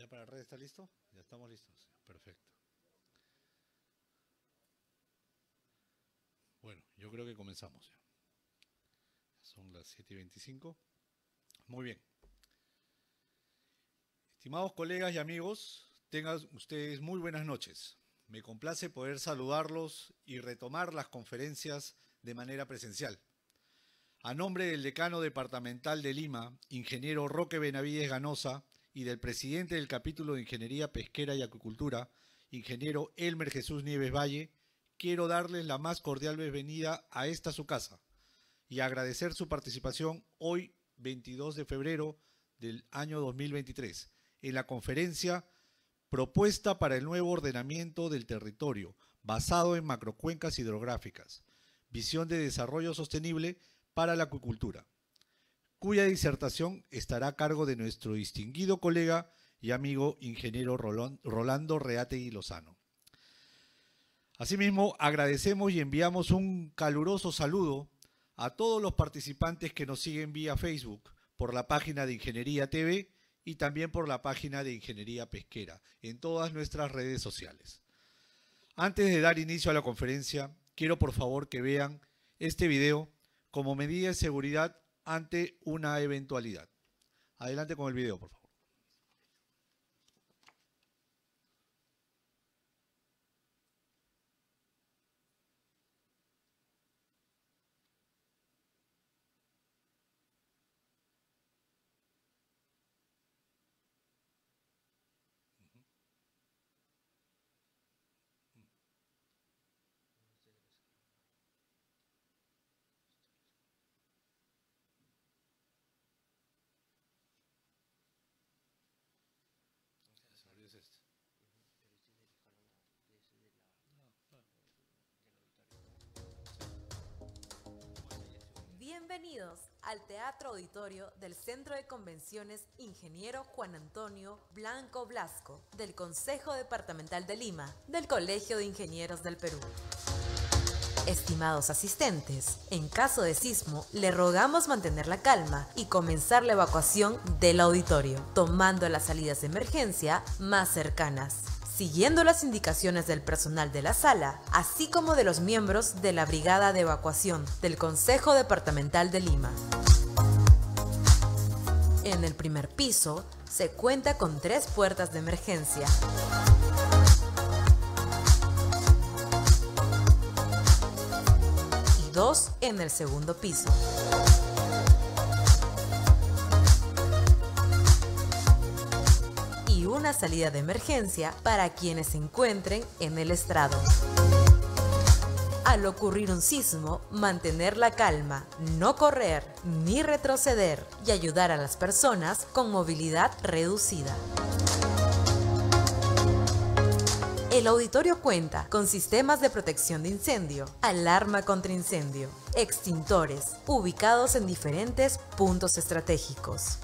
¿Ya para la red está listo? Ya estamos listos. Perfecto. Bueno, yo creo que comenzamos ya. Son las 7 y 25. Muy bien. Estimados colegas y amigos, tengan ustedes muy buenas noches. Me complace poder saludarlos y retomar las conferencias de manera presencial. A nombre del decano departamental de Lima, ingeniero Roque Benavides Ganosa, y del presidente del capítulo de Ingeniería Pesquera y Acuicultura, ingeniero Elmer Jesús Nieves Valle, quiero darles la más cordial bienvenida a esta su casa y agradecer su participación hoy 22 de febrero del año 2023 en la conferencia Propuesta para el nuevo ordenamiento del territorio basado en macrocuencas hidrográficas, visión de desarrollo sostenible para la acuicultura cuya disertación estará a cargo de nuestro distinguido colega y amigo ingeniero Rolando y Lozano. Asimismo, agradecemos y enviamos un caluroso saludo a todos los participantes que nos siguen vía Facebook por la página de Ingeniería TV y también por la página de Ingeniería Pesquera en todas nuestras redes sociales. Antes de dar inicio a la conferencia, quiero por favor que vean este video como medida de seguridad ante una eventualidad. Adelante con el video, por favor. Bienvenidos al Teatro Auditorio del Centro de Convenciones Ingeniero Juan Antonio Blanco Blasco del Consejo Departamental de Lima del Colegio de Ingenieros del Perú. Estimados asistentes, en caso de sismo, le rogamos mantener la calma y comenzar la evacuación del auditorio, tomando las salidas de emergencia más cercanas siguiendo las indicaciones del personal de la sala, así como de los miembros de la Brigada de Evacuación del Consejo Departamental de Lima. En el primer piso se cuenta con tres puertas de emergencia. y Dos en el segundo piso. una salida de emergencia para quienes se encuentren en el estrado. Al ocurrir un sismo, mantener la calma, no correr ni retroceder y ayudar a las personas con movilidad reducida. El auditorio cuenta con sistemas de protección de incendio, alarma contra incendio, extintores, ubicados en diferentes puntos estratégicos,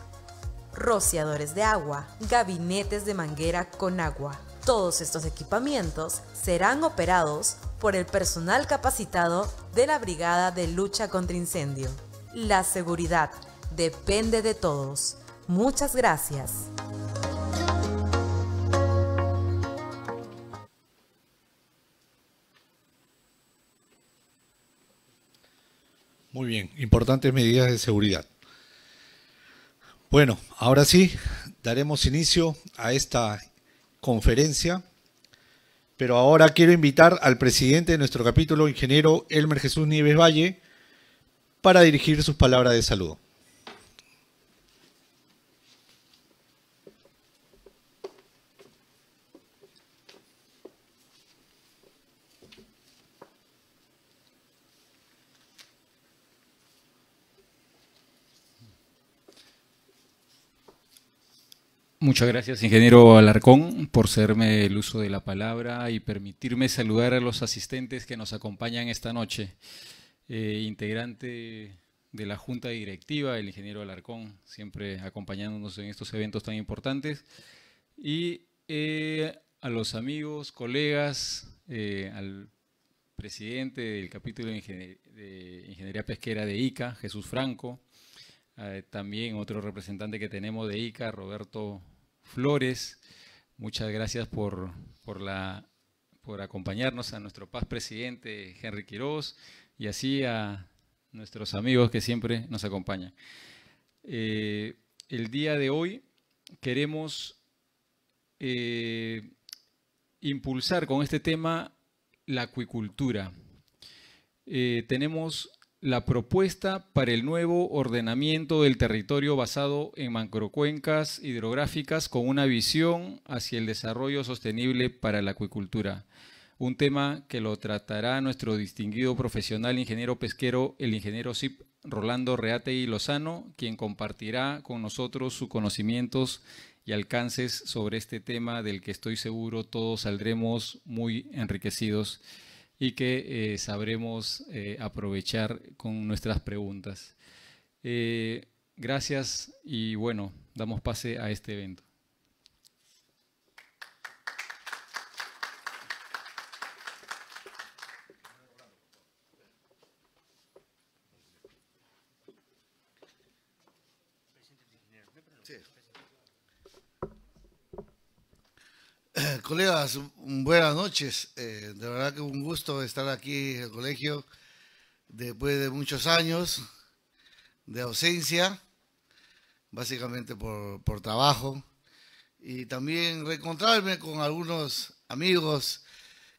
rociadores de agua, gabinetes de manguera con agua. Todos estos equipamientos serán operados por el personal capacitado de la Brigada de Lucha contra Incendio. La seguridad depende de todos. Muchas gracias. Muy bien, importantes medidas de seguridad. Bueno, ahora sí, daremos inicio a esta conferencia, pero ahora quiero invitar al presidente de nuestro capítulo, ingeniero Elmer Jesús Nieves Valle, para dirigir sus palabras de saludo. Muchas gracias, ingeniero Alarcón, por serme el uso de la palabra y permitirme saludar a los asistentes que nos acompañan esta noche. Eh, integrante de la Junta Directiva, el ingeniero Alarcón, siempre acompañándonos en estos eventos tan importantes. Y eh, a los amigos, colegas, eh, al presidente del capítulo de, de Ingeniería Pesquera de ICA, Jesús Franco, también otro representante que tenemos de ICA, Roberto Flores. Muchas gracias por, la, por acompañarnos a nuestro paz presidente Henry Quiroz y así a nuestros amigos que siempre nos acompañan. Eh, el día de hoy queremos eh, impulsar con este tema la acuicultura. Eh, tenemos la propuesta para el nuevo ordenamiento del territorio basado en macrocuencas hidrográficas con una visión hacia el desarrollo sostenible para la acuicultura. Un tema que lo tratará nuestro distinguido profesional ingeniero pesquero, el ingeniero CIP Rolando Reate y Lozano, quien compartirá con nosotros sus conocimientos y alcances sobre este tema del que estoy seguro todos saldremos muy enriquecidos y que eh, sabremos eh, aprovechar con nuestras preguntas. Eh, gracias y bueno, damos pase a este evento. colegas, buenas noches. Eh, de verdad que un gusto estar aquí en el colegio después de muchos años de ausencia, básicamente por, por trabajo, y también reencontrarme con algunos amigos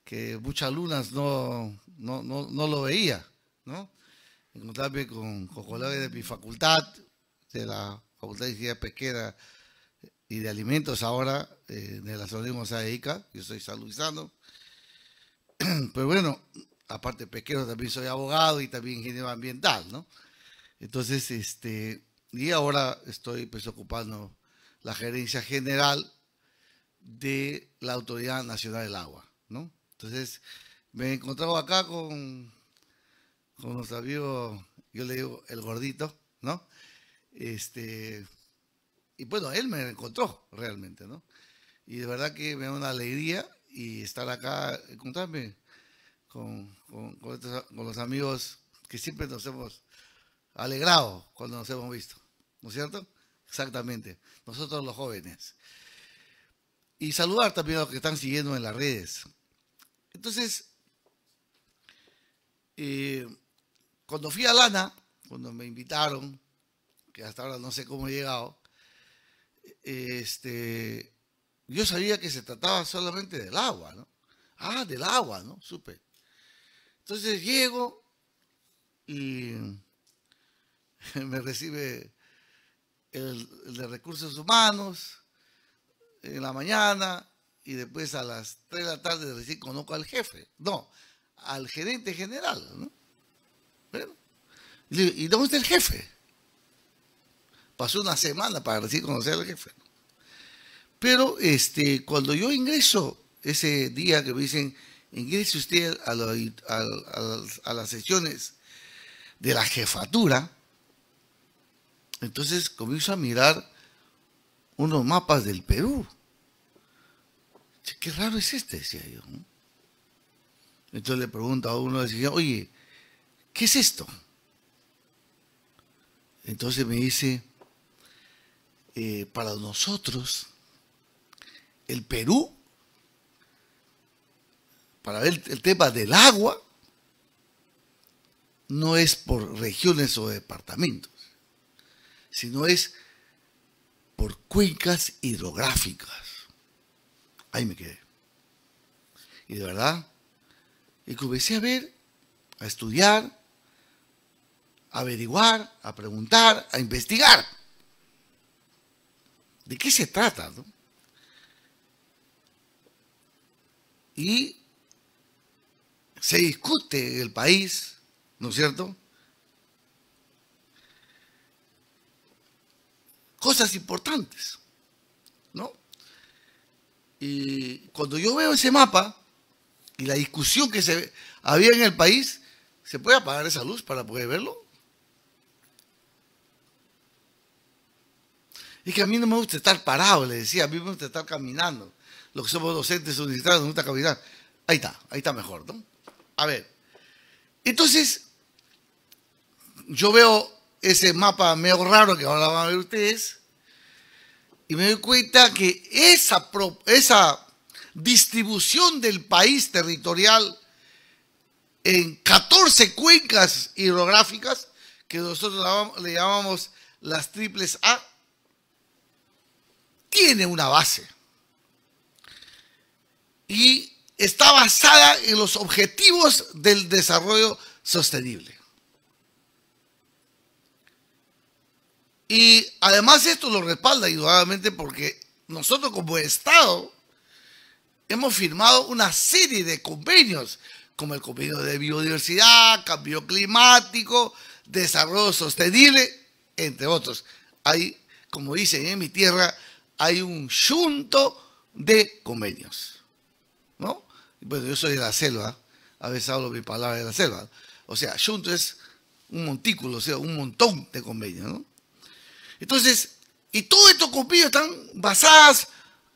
que muchas lunas no, no, lo veía, ¿no? Encontrarme con, colegas de mi facultad, de la Facultad de Ingeniería Pesquera y de Alimentos ahora, eh, de la zona de yo soy saludizando, pero bueno, aparte de pesquero, también soy abogado y también ingeniero ambiental, ¿no? Entonces, este, y ahora estoy pues ocupando la gerencia general de la Autoridad Nacional del Agua, ¿no? Entonces, me he encontrado acá con, con los yo le digo el gordito, ¿no? Este, y bueno, él me encontró realmente, ¿no? Y de verdad que me da una alegría y estar acá, contarme con, los amigos que siempre nos hemos alegrado cuando nos hemos visto. ¿No es cierto? Exactamente. Nosotros los jóvenes. Y saludar también a los que están siguiendo en las redes. Entonces, eh, cuando fui a Lana, cuando me invitaron, que hasta ahora no sé cómo he llegado, este, yo sabía que se trataba solamente del agua, ¿no? Ah, del agua, ¿no? Supe. Entonces llego y me recibe el, de recursos humanos en la mañana y después a las 3 de la tarde recién conozco al jefe, no, al gerente general, ¿no? y, dónde está el jefe? Pasó una semana para recibir conocer al jefe. Pero este, cuando yo ingreso, ese día que me dicen, ingrese usted a, las sesiones de la jefatura, entonces comienzo a mirar unos mapas del Perú. Qué raro es este, decía yo. Entonces le pregunto a uno, decía, oye, ¿qué es esto? Entonces me dice, eh, para nosotros, el Perú, para ver el tema del agua, no es por regiones o departamentos, sino es por cuencas hidrográficas. Ahí me quedé. Y de verdad, y comencé a ver, a estudiar, a averiguar, a preguntar, a investigar. ¿De qué se trata? No? y se discute en el país, ¿no es cierto? Cosas importantes, ¿no? Y cuando yo veo ese mapa y la discusión que se había en el país, ¿se puede apagar esa luz para poder verlo? Es que a mí no me gusta estar parado, le decía, a mí me gusta estar caminando los que somos docentes universitarios en esta comunidad. Ahí está, ahí está mejor, ¿no? A ver, entonces, yo veo ese mapa medio raro que ahora van a ver ustedes, y me doy cuenta que esa, esa distribución del país territorial en 14 cuencas hidrográficas, que nosotros le llamamos las triples A, tiene una base y está basada en los objetivos del desarrollo sostenible. Y además esto lo respalda indudablemente porque nosotros como Estado hemos firmado una serie de convenios, como el convenio de biodiversidad, cambio climático, desarrollo sostenible, entre otros. Hay, como dicen en mi tierra, hay un junto de convenios. Bueno, yo soy de la selva, a veces hablo mi palabra de la selva. O sea, junto es un montículo, o sea, un montón de convenios, ¿no? Entonces, y todos estos convenios están basados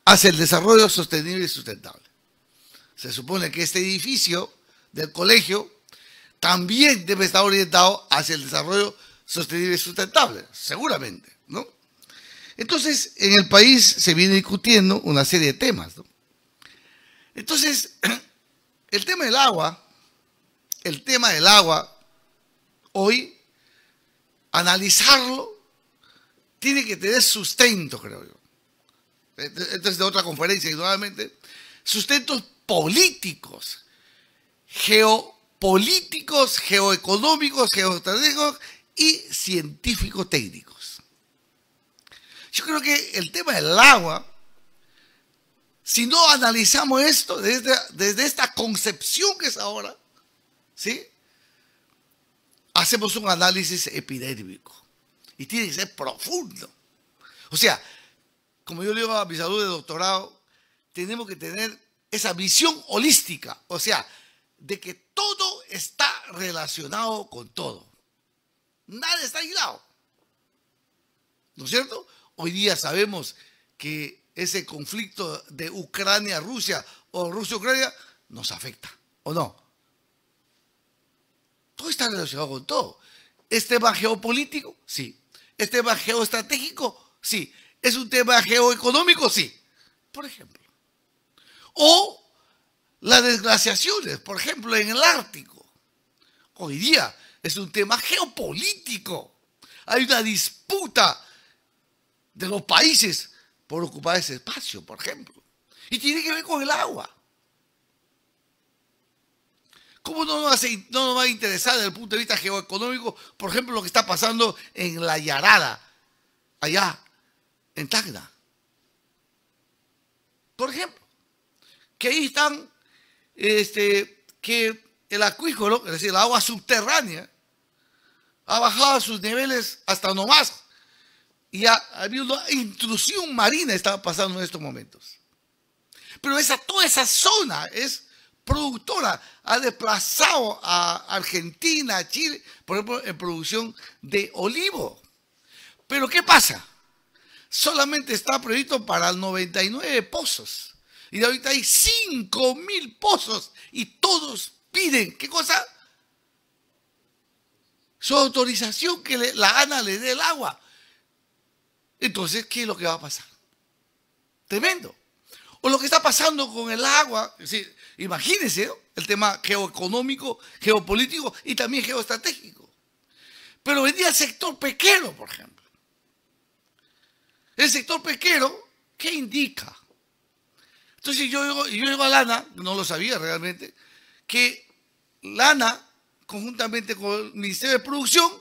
hacia el desarrollo sostenible y sustentable. Se supone que este edificio del colegio también debe estar orientado hacia el desarrollo sostenible y sustentable, seguramente, ¿no? Entonces, en el país se viene discutiendo una serie de temas, ¿no? Entonces, el tema del agua, el tema del agua, hoy, analizarlo, tiene que tener sustento, creo yo. Esto es de otra conferencia, y nuevamente, sustentos políticos, geopolíticos, geoeconómicos, geoestratégicos y científico-técnicos. Yo creo que el tema del agua si no analizamos esto desde, desde esta concepción que es ahora, ¿sí? Hacemos un análisis epidérmico y tiene que ser profundo. O sea, como yo le digo a mi salud de doctorado, tenemos que tener esa visión holística, o sea, de que todo está relacionado con todo. Nada está aislado. ¿No es cierto? Hoy día sabemos que ese conflicto de Ucrania-Rusia o Rusia-Ucrania nos afecta, ¿o no? Todo está relacionado con todo. ¿Es este tema geopolítico? Sí. ¿Es este tema geoestratégico? Sí. ¿Es un tema geoeconómico? Sí. Por ejemplo. O las desglaciaciones, por ejemplo, en el Ártico. Hoy día es un tema geopolítico. Hay una disputa de los países por ocupar ese espacio, por ejemplo. Y tiene que ver con el agua. ¿Cómo no nos, va a interesar desde el punto de vista geoeconómico, por ejemplo, lo que está pasando en la Yarada, allá en Tacna? Por ejemplo, que ahí están, este, que el acuícolo, es decir, el agua subterránea, ha bajado sus niveles hasta no nomás y ha, habido una intrusión marina estaba pasando en estos momentos. Pero esa, toda esa zona es productora, ha desplazado a Argentina, a Chile, por ejemplo, en producción de olivo. Pero ¿qué pasa? Solamente está previsto para 99 pozos. Y de ahorita hay 5 mil pozos y todos piden, ¿qué cosa? Su autorización que la ANA le dé el agua. Entonces, ¿qué es lo que va a pasar? Tremendo. O lo que está pasando con el agua. Es imagínense el tema geoeconómico, geopolítico y también geoestratégico. Pero venía el sector pequero, por ejemplo. El sector pequero, ¿qué indica? Entonces yo digo, yo a Lana, no lo sabía realmente, que Lana, conjuntamente con el Ministerio de Producción,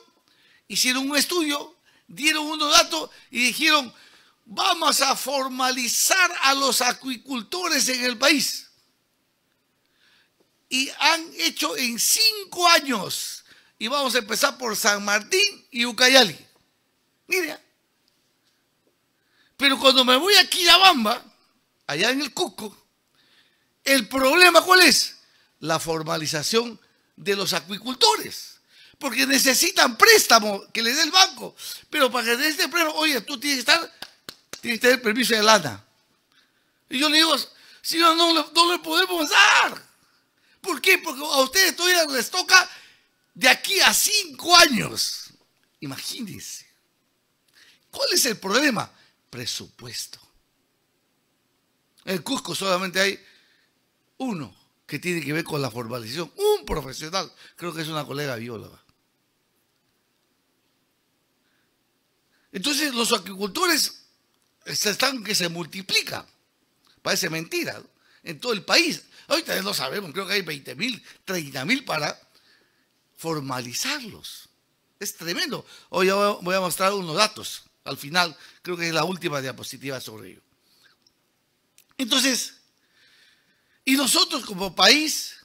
hicieron un estudio dieron unos datos y dijeron, vamos a formalizar a los acuicultores en el país. Y han hecho en cinco años, y vamos a empezar por San Martín y Ucayali. Mire. Pero cuando me voy a Quillabamba, allá en el Cusco, el problema cuál es? La formalización de los acuicultores porque necesitan préstamo que les dé el banco. Pero para que dé este préstamo, oye, tú tienes que estar, tienes que tener permiso de lana. Y yo le digo, si no, no le podemos dar. ¿Por qué? Porque a ustedes todavía les toca de aquí a cinco años. Imagínense. ¿Cuál es el problema? Presupuesto. En Cusco solamente hay uno que tiene que ver con la formalización. Un profesional, creo que es una colega bióloga. Entonces los agricultores están que se multiplican. Parece mentira. En todo el país. Ahorita lo sabemos, creo que hay 20 mil, 30 mil para formalizarlos. Es tremendo. Hoy voy a mostrar unos datos. Al final, creo que es la última diapositiva sobre ello. Entonces, y nosotros como país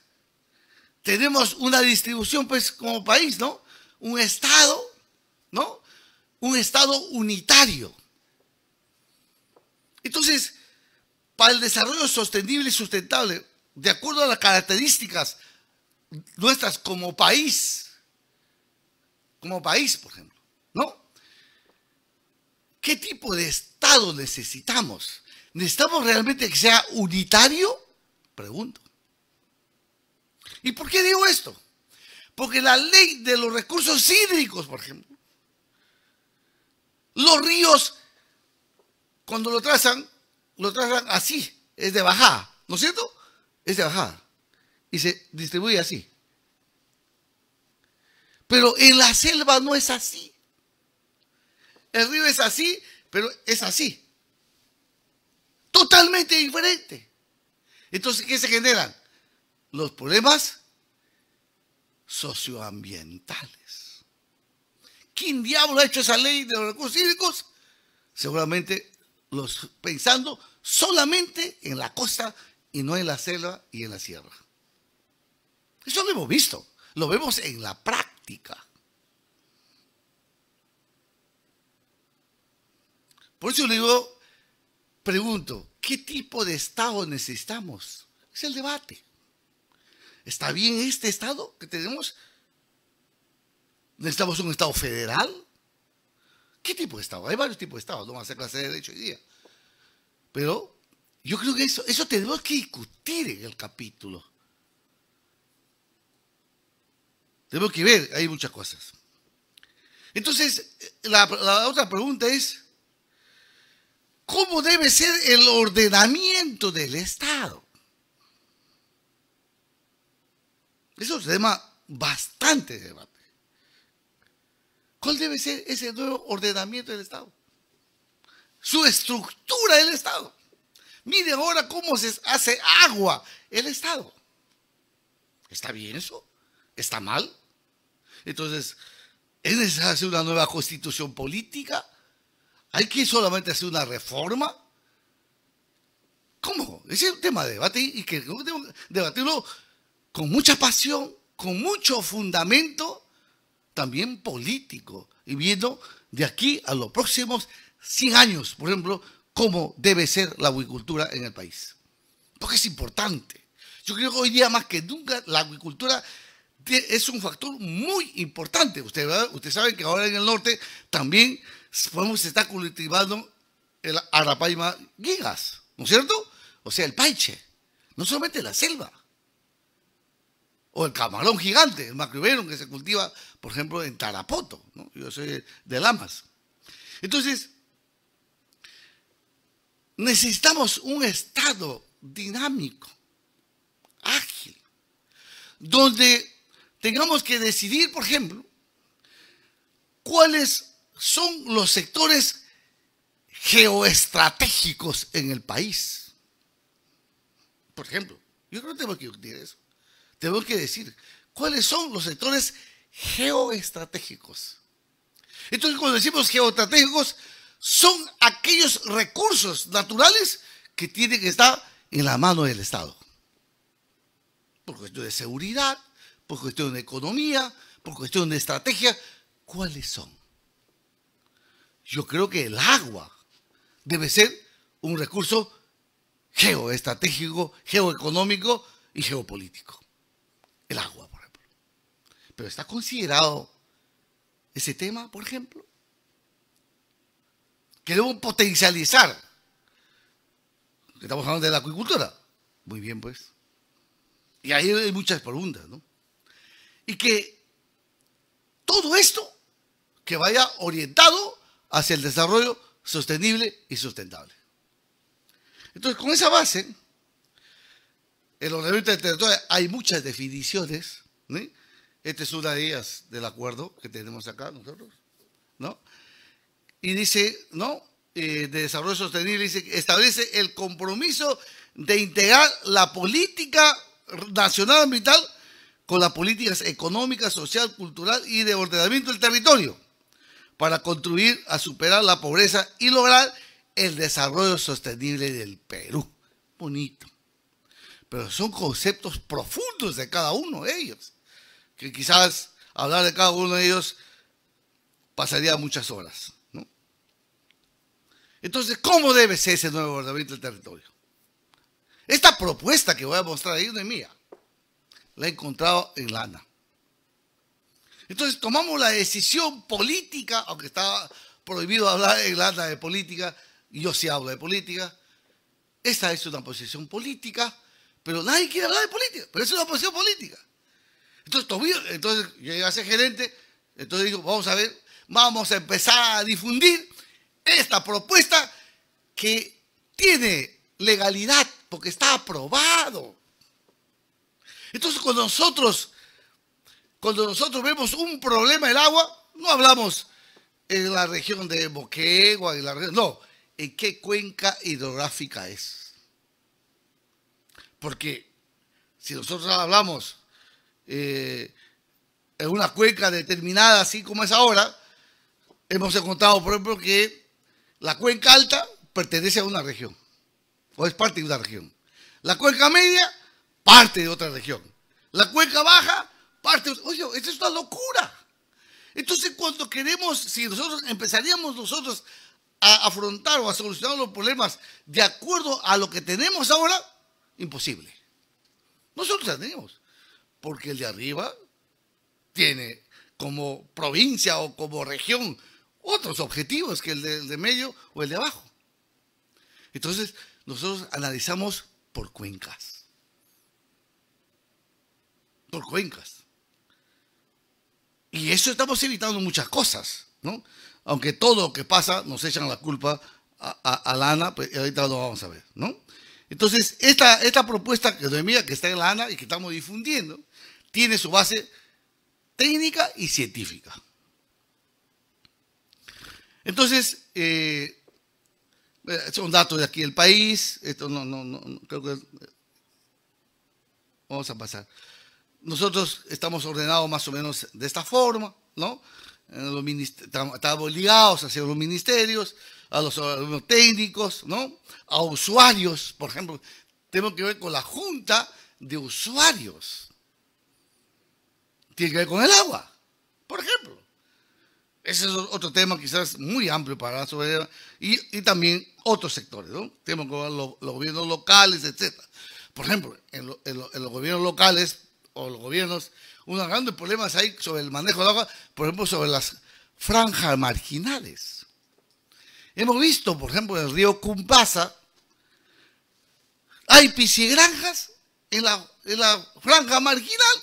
tenemos una distribución, pues como país, ¿no? Un Estado, ¿no? un Estado unitario. Entonces, para el desarrollo sostenible y sustentable, de acuerdo a las características nuestras como país, como país, por ejemplo, ¿no? ¿Qué tipo de Estado necesitamos? ¿Necesitamos realmente que sea unitario? Pregunto. ¿Y por qué digo esto? Porque la ley de los recursos hídricos, por ejemplo, los ríos, cuando lo trazan, lo trazan así, es de bajada, ¿no es cierto? Es de bajada. Y se distribuye así. Pero en la selva no es así. El río es así, pero es así. Totalmente diferente. Entonces, ¿qué se generan? Los problemas socioambientales. ¿Quién diablo ha hecho esa ley de los recursos hídricos? Seguramente los pensando solamente en la costa y no en la selva y en la sierra. Eso lo hemos visto, lo vemos en la práctica. Por eso le digo, pregunto, ¿qué tipo de Estado necesitamos? Es el debate. ¿Está bien este Estado que tenemos? ¿Necesitamos un Estado federal? ¿Qué tipo de Estado? Hay varios tipos de Estados, no vamos a hacer clase de derecho hoy día. Pero yo creo que eso, eso tenemos que discutir en el capítulo. Tenemos que ver, hay muchas cosas. Entonces, la, otra pregunta es, ¿cómo debe ser el ordenamiento del Estado? Eso se un tema bastante debate. ¿Cuál debe ser ese nuevo ordenamiento del Estado? Su estructura del Estado. Mire ahora cómo se hace agua el Estado. ¿Está bien eso? ¿Está mal? Entonces, ¿es necesario hacer una nueva constitución política? ¿Hay que solamente hacer una reforma? ¿Cómo? es un tema de debate y que debatirlo con mucha pasión, con mucho fundamento también político y viendo de aquí a los próximos 100 años, por ejemplo, cómo debe ser la agricultura en el país. Porque es importante. Yo creo que hoy día más que nunca la agricultura es un factor muy importante. Ustedes usted saben que ahora en el norte también podemos estar cultivando el arapaima gigas, ¿no es cierto? O sea, el paiche, no solamente la selva o el camarón gigante, el macriberon que se cultiva, por ejemplo, en Tarapoto. Yo soy de Lamas. Entonces, necesitamos un Estado dinámico, ágil, donde tengamos que decidir, por ejemplo, cuáles son los sectores geoestratégicos en el país. Por ejemplo, yo creo que tenemos que decir eso tenemos que decir cuáles son los sectores geoestratégicos. Entonces, cuando decimos geoestratégicos, son aquellos recursos naturales que tienen que estar en la mano del Estado. Por cuestión de seguridad, por cuestión de economía, por cuestión de estrategia, ¿cuáles son? Yo creo que el agua debe ser un recurso geoestratégico, geoeconómico y geopolítico el agua, por ejemplo. Pero está considerado ese tema, por ejemplo. Que debemos potencializar. Estamos hablando de la acuicultura. Muy bien, pues. Y ahí hay muchas preguntas, ¿no? Y que todo esto que vaya orientado hacia el desarrollo sostenible y sustentable. Entonces, con esa base, el ordenamiento del territorio hay muchas definiciones, ¿no? Esta es una de ellas del acuerdo que tenemos acá nosotros, ¿no? Y dice, ¿no? Eh, de desarrollo sostenible, dice, establece el compromiso de integrar la política nacional ambiental con las políticas económicas, social, cultural y de ordenamiento del territorio para construir a superar la pobreza y lograr el desarrollo sostenible del Perú. Bonito pero son conceptos profundos de cada uno de ellos, que quizás hablar de cada uno de ellos pasaría muchas horas. Entonces, ¿cómo debe ser ese nuevo ordenamiento del territorio? Esta propuesta que voy a mostrar ahí no es mía, la he encontrado en Lana. Entonces tomamos la decisión política, aunque estaba prohibido hablar en Lana de política, y yo sí hablo de política, esta es una posición política pero nadie quiere hablar de política. Pero es una posición política. Entonces, yo entonces llegué a ser gerente. Entonces digo, vamos a ver, vamos a empezar a difundir esta propuesta que tiene legalidad porque está aprobado. Entonces, cuando nosotros, cuando nosotros vemos un problema del agua, no hablamos en la región de Boquegua, en la región, no, en qué cuenca hidrográfica es. Porque si nosotros hablamos de eh, en una cuenca determinada, así como es ahora, hemos encontrado, por ejemplo, que la cuenca alta pertenece a una región, o es parte de una región. La cuenca media, parte de otra región. La cuenca baja, parte. De... otra Oye, esto es una locura. Entonces, cuando queremos, si nosotros empezaríamos nosotros a afrontar o a solucionar los problemas de acuerdo a lo que tenemos ahora, Imposible. Nosotros tenemos, porque el de arriba tiene como provincia o como región otros objetivos que el de, medio o el de abajo. Entonces, nosotros analizamos por cuencas. Por cuencas. Y eso estamos evitando muchas cosas, ¿no? Aunque todo lo que pasa nos echan la culpa a, a, a Lana, pues ahorita lo vamos a ver, ¿no? Entonces, esta, esta propuesta que que está en la ANA y que estamos difundiendo, tiene su base técnica y científica. Entonces, eh, son datos de aquí del país, esto no, no, no, creo que... Vamos a pasar. Nosotros estamos ordenados más o menos de esta forma, ¿no? estamos ligados hacia los ministerios, a los, técnicos, ¿no? A usuarios, por ejemplo, tenemos que ver con la junta de usuarios. Tiene que ver con el agua, por ejemplo. Ese es otro tema quizás muy amplio para la soberanía y, también otros sectores, ¿no? Tenemos que ver los, gobiernos locales, etc. Por ejemplo, en los gobiernos locales o los gobiernos unos grandes problemas hay sobre el manejo del agua, por ejemplo, sobre las franjas marginales. Hemos visto, por ejemplo, en el río Cumbasa, hay pisigranjas en la, franja marginal.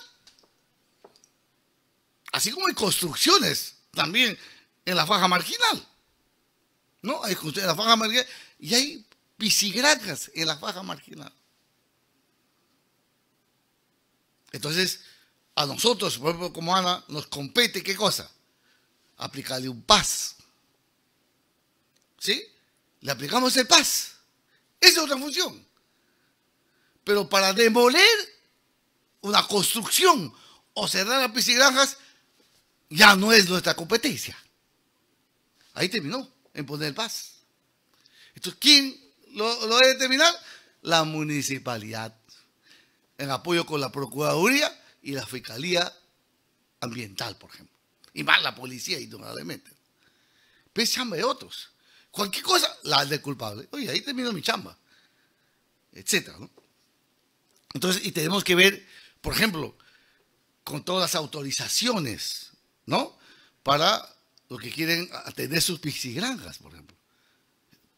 Así como hay construcciones también en la faja marginal. ¿No? Hay construcciones en la faja marginal y hay pisigranjas en la faja marginal. Entonces, a nosotros, como Ana, nos compete qué cosa? Aplicarle un paz. ¿Sí? Le aplicamos el paz. Esa es otra función. Pero para demoler una construcción o cerrar las piscigranjas, ya no es nuestra competencia. Ahí terminó, en poner paz. Entonces, ¿quién lo, lo debe determinar? La municipalidad. En apoyo con la Procuraduría y la Fiscalía Ambiental, por ejemplo. Y más la policía, indudablemente. Pero es chamba de otros. Cualquier cosa, la del culpable. Oye, ahí termino mi chamba. Etcétera, ¿no? Entonces, y tenemos que ver, por ejemplo, con todas las autorizaciones, ¿no? Para los que quieren atender sus pixigranjas, por ejemplo.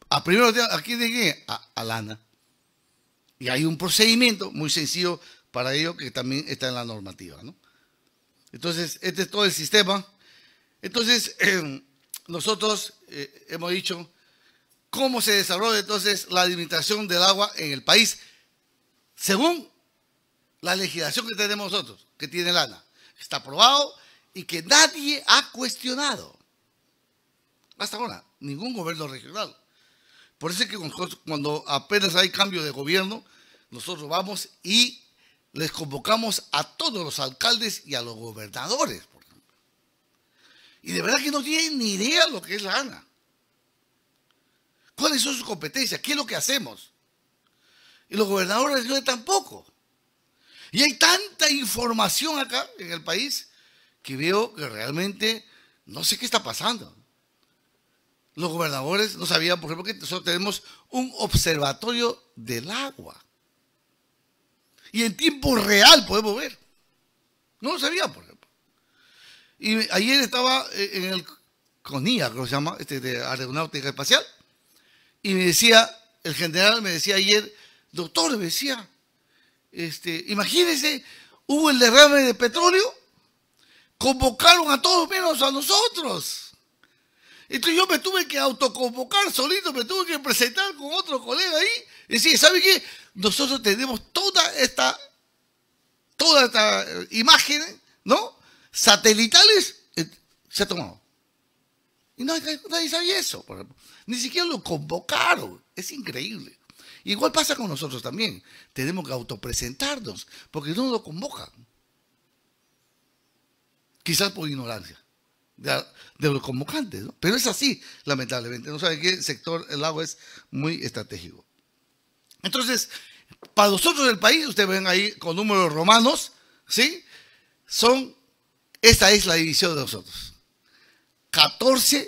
A primero, ¿a quién llegué? A, a Lana. Y hay un procedimiento muy sencillo para ello que también está en la normativa. Entonces, este es todo el sistema. Entonces, nosotros eh, hemos dicho cómo se desarrolla entonces la administración del agua en el país, según la legislación que tenemos nosotros, que tiene lana. Está aprobado y que nadie ha cuestionado. Hasta ahora, ningún gobierno regional. Por eso es que cuando apenas hay cambio de gobierno, nosotros vamos y les convocamos a todos los alcaldes y a los gobernadores, por ejemplo. Y de verdad que no tienen ni idea lo que es la ANA. ¿Cuáles son sus competencias? ¿Qué es lo que hacemos? Y los gobernadores no tampoco. Y hay tanta información acá en el país que veo que realmente no sé qué está pasando. Los gobernadores no sabían, por ejemplo, que nosotros tenemos un observatorio del agua. Y en tiempo real podemos ver. No lo sabía, por ejemplo. Y ayer estaba eh, en el CONIA, creo que se llama, este de Aeronáutica Espacial, y me decía, el general me decía ayer, doctor, me decía, este, imagínense, hubo el derrame de petróleo, convocaron a todos menos a nosotros. Entonces yo me tuve que autoconvocar solito, me tuve que presentar con otro colega ahí, y decía, ¿sabe qué? nosotros tenemos toda esta, toda esta eh, imagen, ¿no? Satelitales eh, se ha tomado. Y nadie, sabe sabía eso. Por ejemplo. Ni siquiera lo convocaron. Es increíble. igual pasa con nosotros también. Tenemos que autopresentarnos porque no lo convocan. Quizás por ignorancia de, los convocantes. Pero es así, lamentablemente. No sabe qué sector el agua es muy estratégico. Entonces, para nosotros del país, ustedes ven ahí con números romanos, ¿sí? Son, esta es la división de nosotros. 14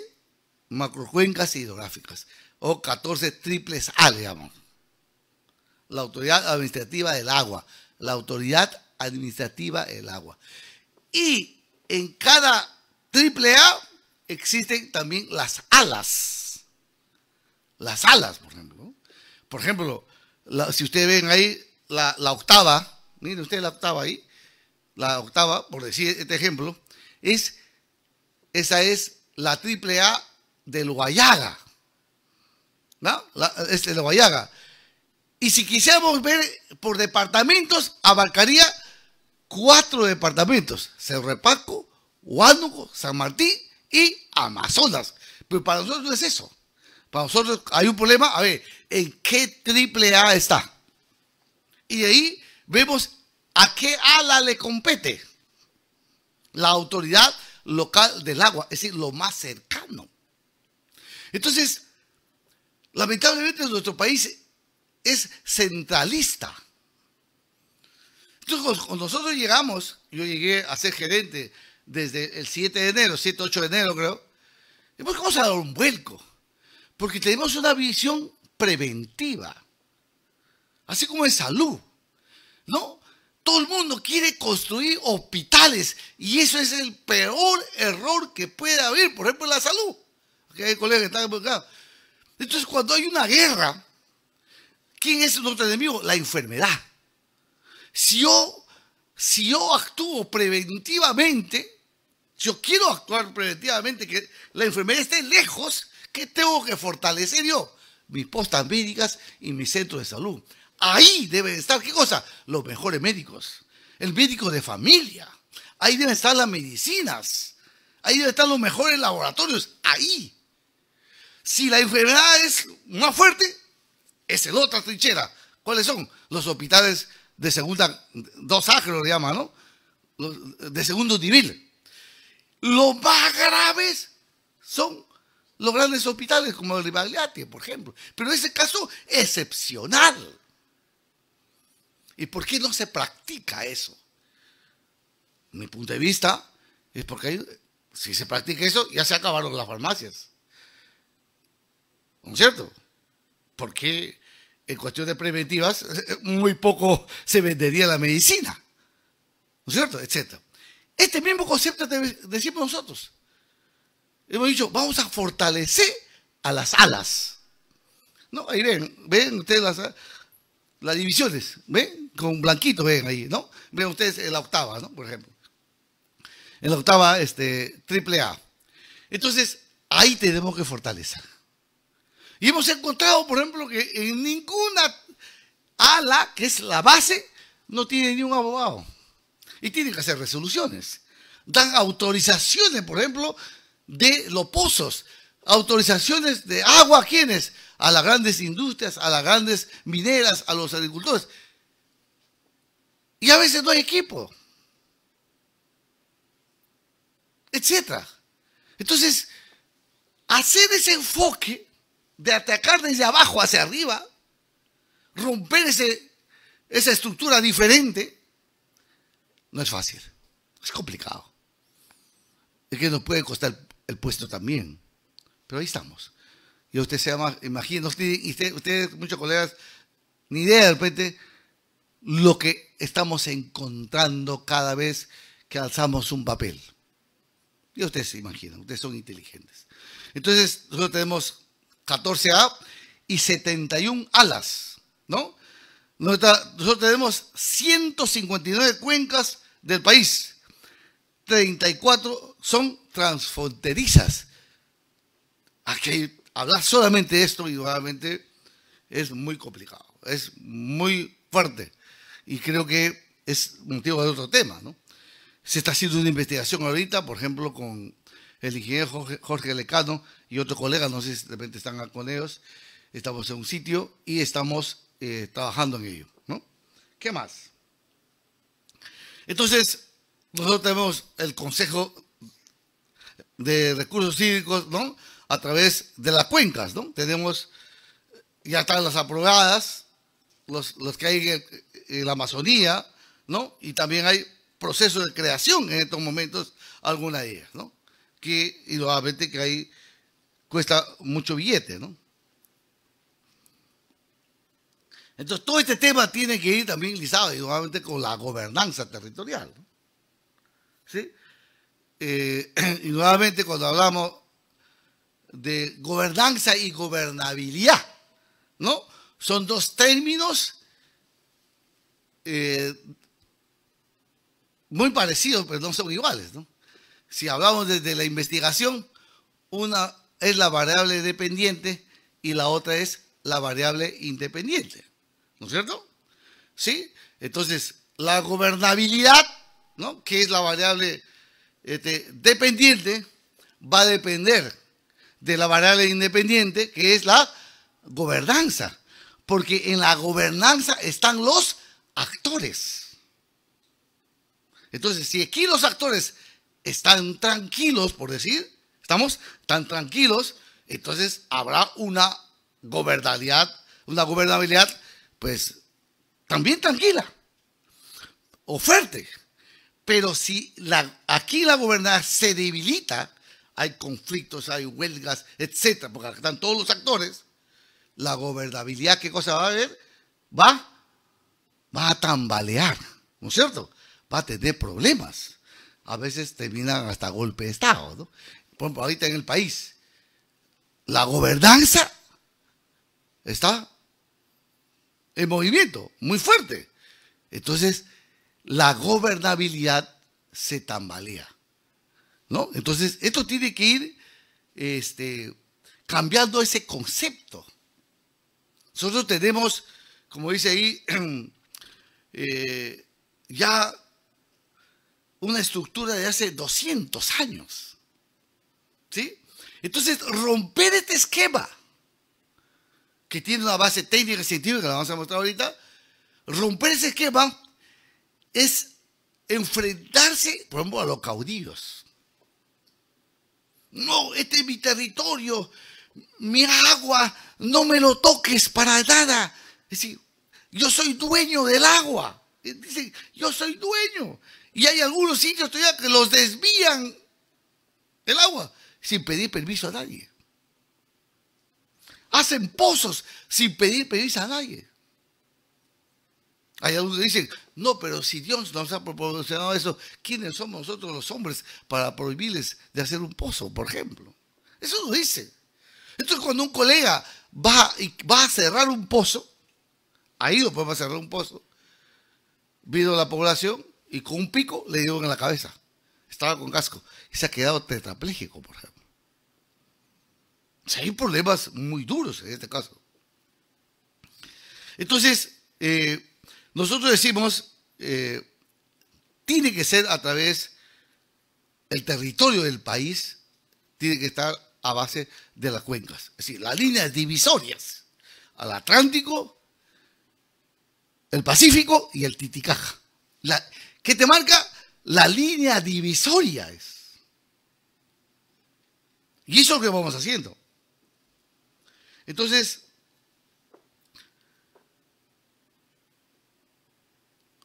macrocuencas hidrográficas o 14 triples A, digamos. La autoridad administrativa del agua, la autoridad administrativa del agua. Y en cada triple A existen también las alas. Las alas, por ejemplo. Por ejemplo, si ustedes ven ahí, la, octava, miren ustedes la octava ahí, la octava, por decir este ejemplo, es, esa es la triple A del Guayaga. ¿No? La, es el Guayaga. Y si quisiéramos ver por departamentos, abarcaría cuatro departamentos: Cerro Paco, Huánuco, San Martín y Amazonas. Pero para nosotros no es eso. Para nosotros hay un problema, a ver, ¿en qué triple A está? Y ahí vemos a qué ala le compete la autoridad local del agua, es decir, lo más cercano. Entonces, lamentablemente nuestro país es centralista. Entonces, cuando nosotros llegamos, yo llegué a ser gerente desde el 7 de enero, 7, 8 de enero creo, y pues vamos a dar un vuelco. Porque tenemos una visión preventiva. Así como en salud. ¿No? Todo el mundo quiere construir hospitales y eso es el peor error que puede haber, por ejemplo, en la salud. Aquí hay colegas que están Entonces, cuando hay una guerra, ¿quién es nuestro enemigo? La enfermedad. Si yo, si yo actúo preventivamente, si yo quiero actuar preventivamente, que la enfermedad esté lejos, ¿Qué tengo que fortalecer yo? Mis postas médicas y mis centros de salud. Ahí deben estar, ¿qué cosa? Los mejores médicos. El médico de familia. Ahí deben estar las medicinas. Ahí deben estar los mejores laboratorios. Ahí. Si la enfermedad es más fuerte, es el otra trinchera. ¿Cuáles son? Los hospitales de segunda, dos ágiles lo llaman, ¿no? de segundo nivel. Los más graves son los grandes hospitales como el Rivagliati, por ejemplo. Pero ese caso excepcional. ¿Y por qué no se practica eso? Mi punto de vista es porque si se practica eso, ya se acabaron las farmacias. ¿No es cierto? Porque en cuestión de preventivas, muy poco se vendería la medicina. ¿No es cierto? Etcétera. Este mismo concepto decimos nosotros. Hemos dicho, vamos a fortalecer a las alas. ¿No? Ahí ven, ven ustedes las, divisiones, ven, con blanquito ven ahí, ¿no? Ven ustedes en la octava, ¿no? Por ejemplo. En la octava, este, triple A. Entonces, ahí tenemos que fortalecer. Y hemos encontrado, por ejemplo, que en ninguna ala, que es la base, no tiene ni un abogado. Y tienen que hacer resoluciones. Dan autorizaciones, por ejemplo, de los pozos, autorizaciones de agua a quienes, a las grandes industrias, a las grandes mineras, a los agricultores. Y a veces no hay equipo, etcétera. Entonces, hacer ese enfoque de atacar desde abajo hacia arriba, romper ese, esa estructura diferente, no es fácil, es complicado. Es que nos puede costar el puesto también. Pero ahí estamos. Y usted se llama, ustedes, muchos colegas, ni idea de repente lo que estamos encontrando cada vez que alzamos un papel. Y ustedes se imaginan, ustedes son inteligentes. Entonces, nosotros tenemos 14A y 71 alas, ¿no? Nosotros tenemos 159 cuencas del país 34 son transfronterizas. Aquí hablar solamente de esto, obviamente, es muy complicado, es muy fuerte. Y creo que es motivo de otro tema, ¿no? Se está haciendo una investigación ahorita, por ejemplo, con el ingeniero Jorge, Lecano y otro colega, no sé si de repente están con ellos, estamos en un sitio y estamos eh, trabajando en ello, ¿no? ¿Qué más? Entonces, nosotros tenemos el Consejo de Recursos Cívicos, ¿no? A través de las cuencas, ¿no? Tenemos, ya están las aprobadas, los, que hay en, la Amazonía, ¿no? Y también hay procesos de creación en estos momentos, algunas de ellas, ¿no? Que, y que ahí cuesta mucho billete, ¿no? Entonces, todo este tema tiene que ir también lizado, y con la gobernanza territorial, ¿sí? Eh, y nuevamente cuando hablamos de gobernanza y gobernabilidad, ¿no? Son dos términos eh, muy parecidos, pero no son iguales, ¿no? Si hablamos desde la investigación, una es la variable dependiente y la otra es la variable independiente, ¿no es cierto? ¿Sí? Entonces, la gobernabilidad ¿no? que es la variable este, dependiente, va a depender de la variable independiente, que es la gobernanza. Porque en la gobernanza están los actores. Entonces, si aquí los actores están tranquilos, por decir, estamos tan tranquilos, entonces habrá una gobernabilidad, una gobernabilidad, pues, también tranquila, o fuerte. Pero si aquí la gobernanza se debilita, hay conflictos, hay huelgas, etcétera, porque están todos los actores, la gobernabilidad, ¿qué cosa va a haber? Va, va a tambalear, ¿no es cierto? Va a tener problemas. A veces terminan hasta golpe de Estado, ¿no? Por ejemplo, ahorita en el país, la gobernanza está en movimiento, muy fuerte. Entonces, la gobernabilidad se tambalea. ¿no? Entonces, esto tiene que ir este, cambiando ese concepto. Nosotros tenemos, como dice ahí, eh, ya una estructura de hace 200 años. ¿Sí? Entonces, romper este esquema, que tiene una base técnica y científica, la vamos a mostrar ahorita, romper ese esquema es enfrentarse, por ejemplo, a los caudillos. No, este es mi territorio, mi agua, no me lo toques para nada. Es decir, yo soy dueño del agua. Dicen, yo soy dueño. Y hay algunos sitios todavía que los desvían del agua sin pedir permiso a nadie. Hacen pozos sin pedir permiso a nadie. Hay algunos que dicen, no, pero si Dios nos ha proporcionado eso, ¿quiénes somos nosotros los hombres para prohibirles de hacer un pozo, por ejemplo? Eso lo dice. Entonces cuando un colega va, y va a cerrar un pozo, ahí lo podemos cerrar un pozo, vino la población y con un pico le dio en la cabeza. Estaba con casco y se ha quedado tetrapléjico, por ejemplo. O sea, hay problemas muy duros en este caso. Entonces, eh, nosotros decimos, eh, tiene que ser a través del territorio del país, tiene que estar a base de las cuencas, es decir, las líneas divisorias al Atlántico, el Pacífico y el Titicaja. ¿Qué te marca? La línea divisoria es. Y eso es lo que vamos haciendo. Entonces,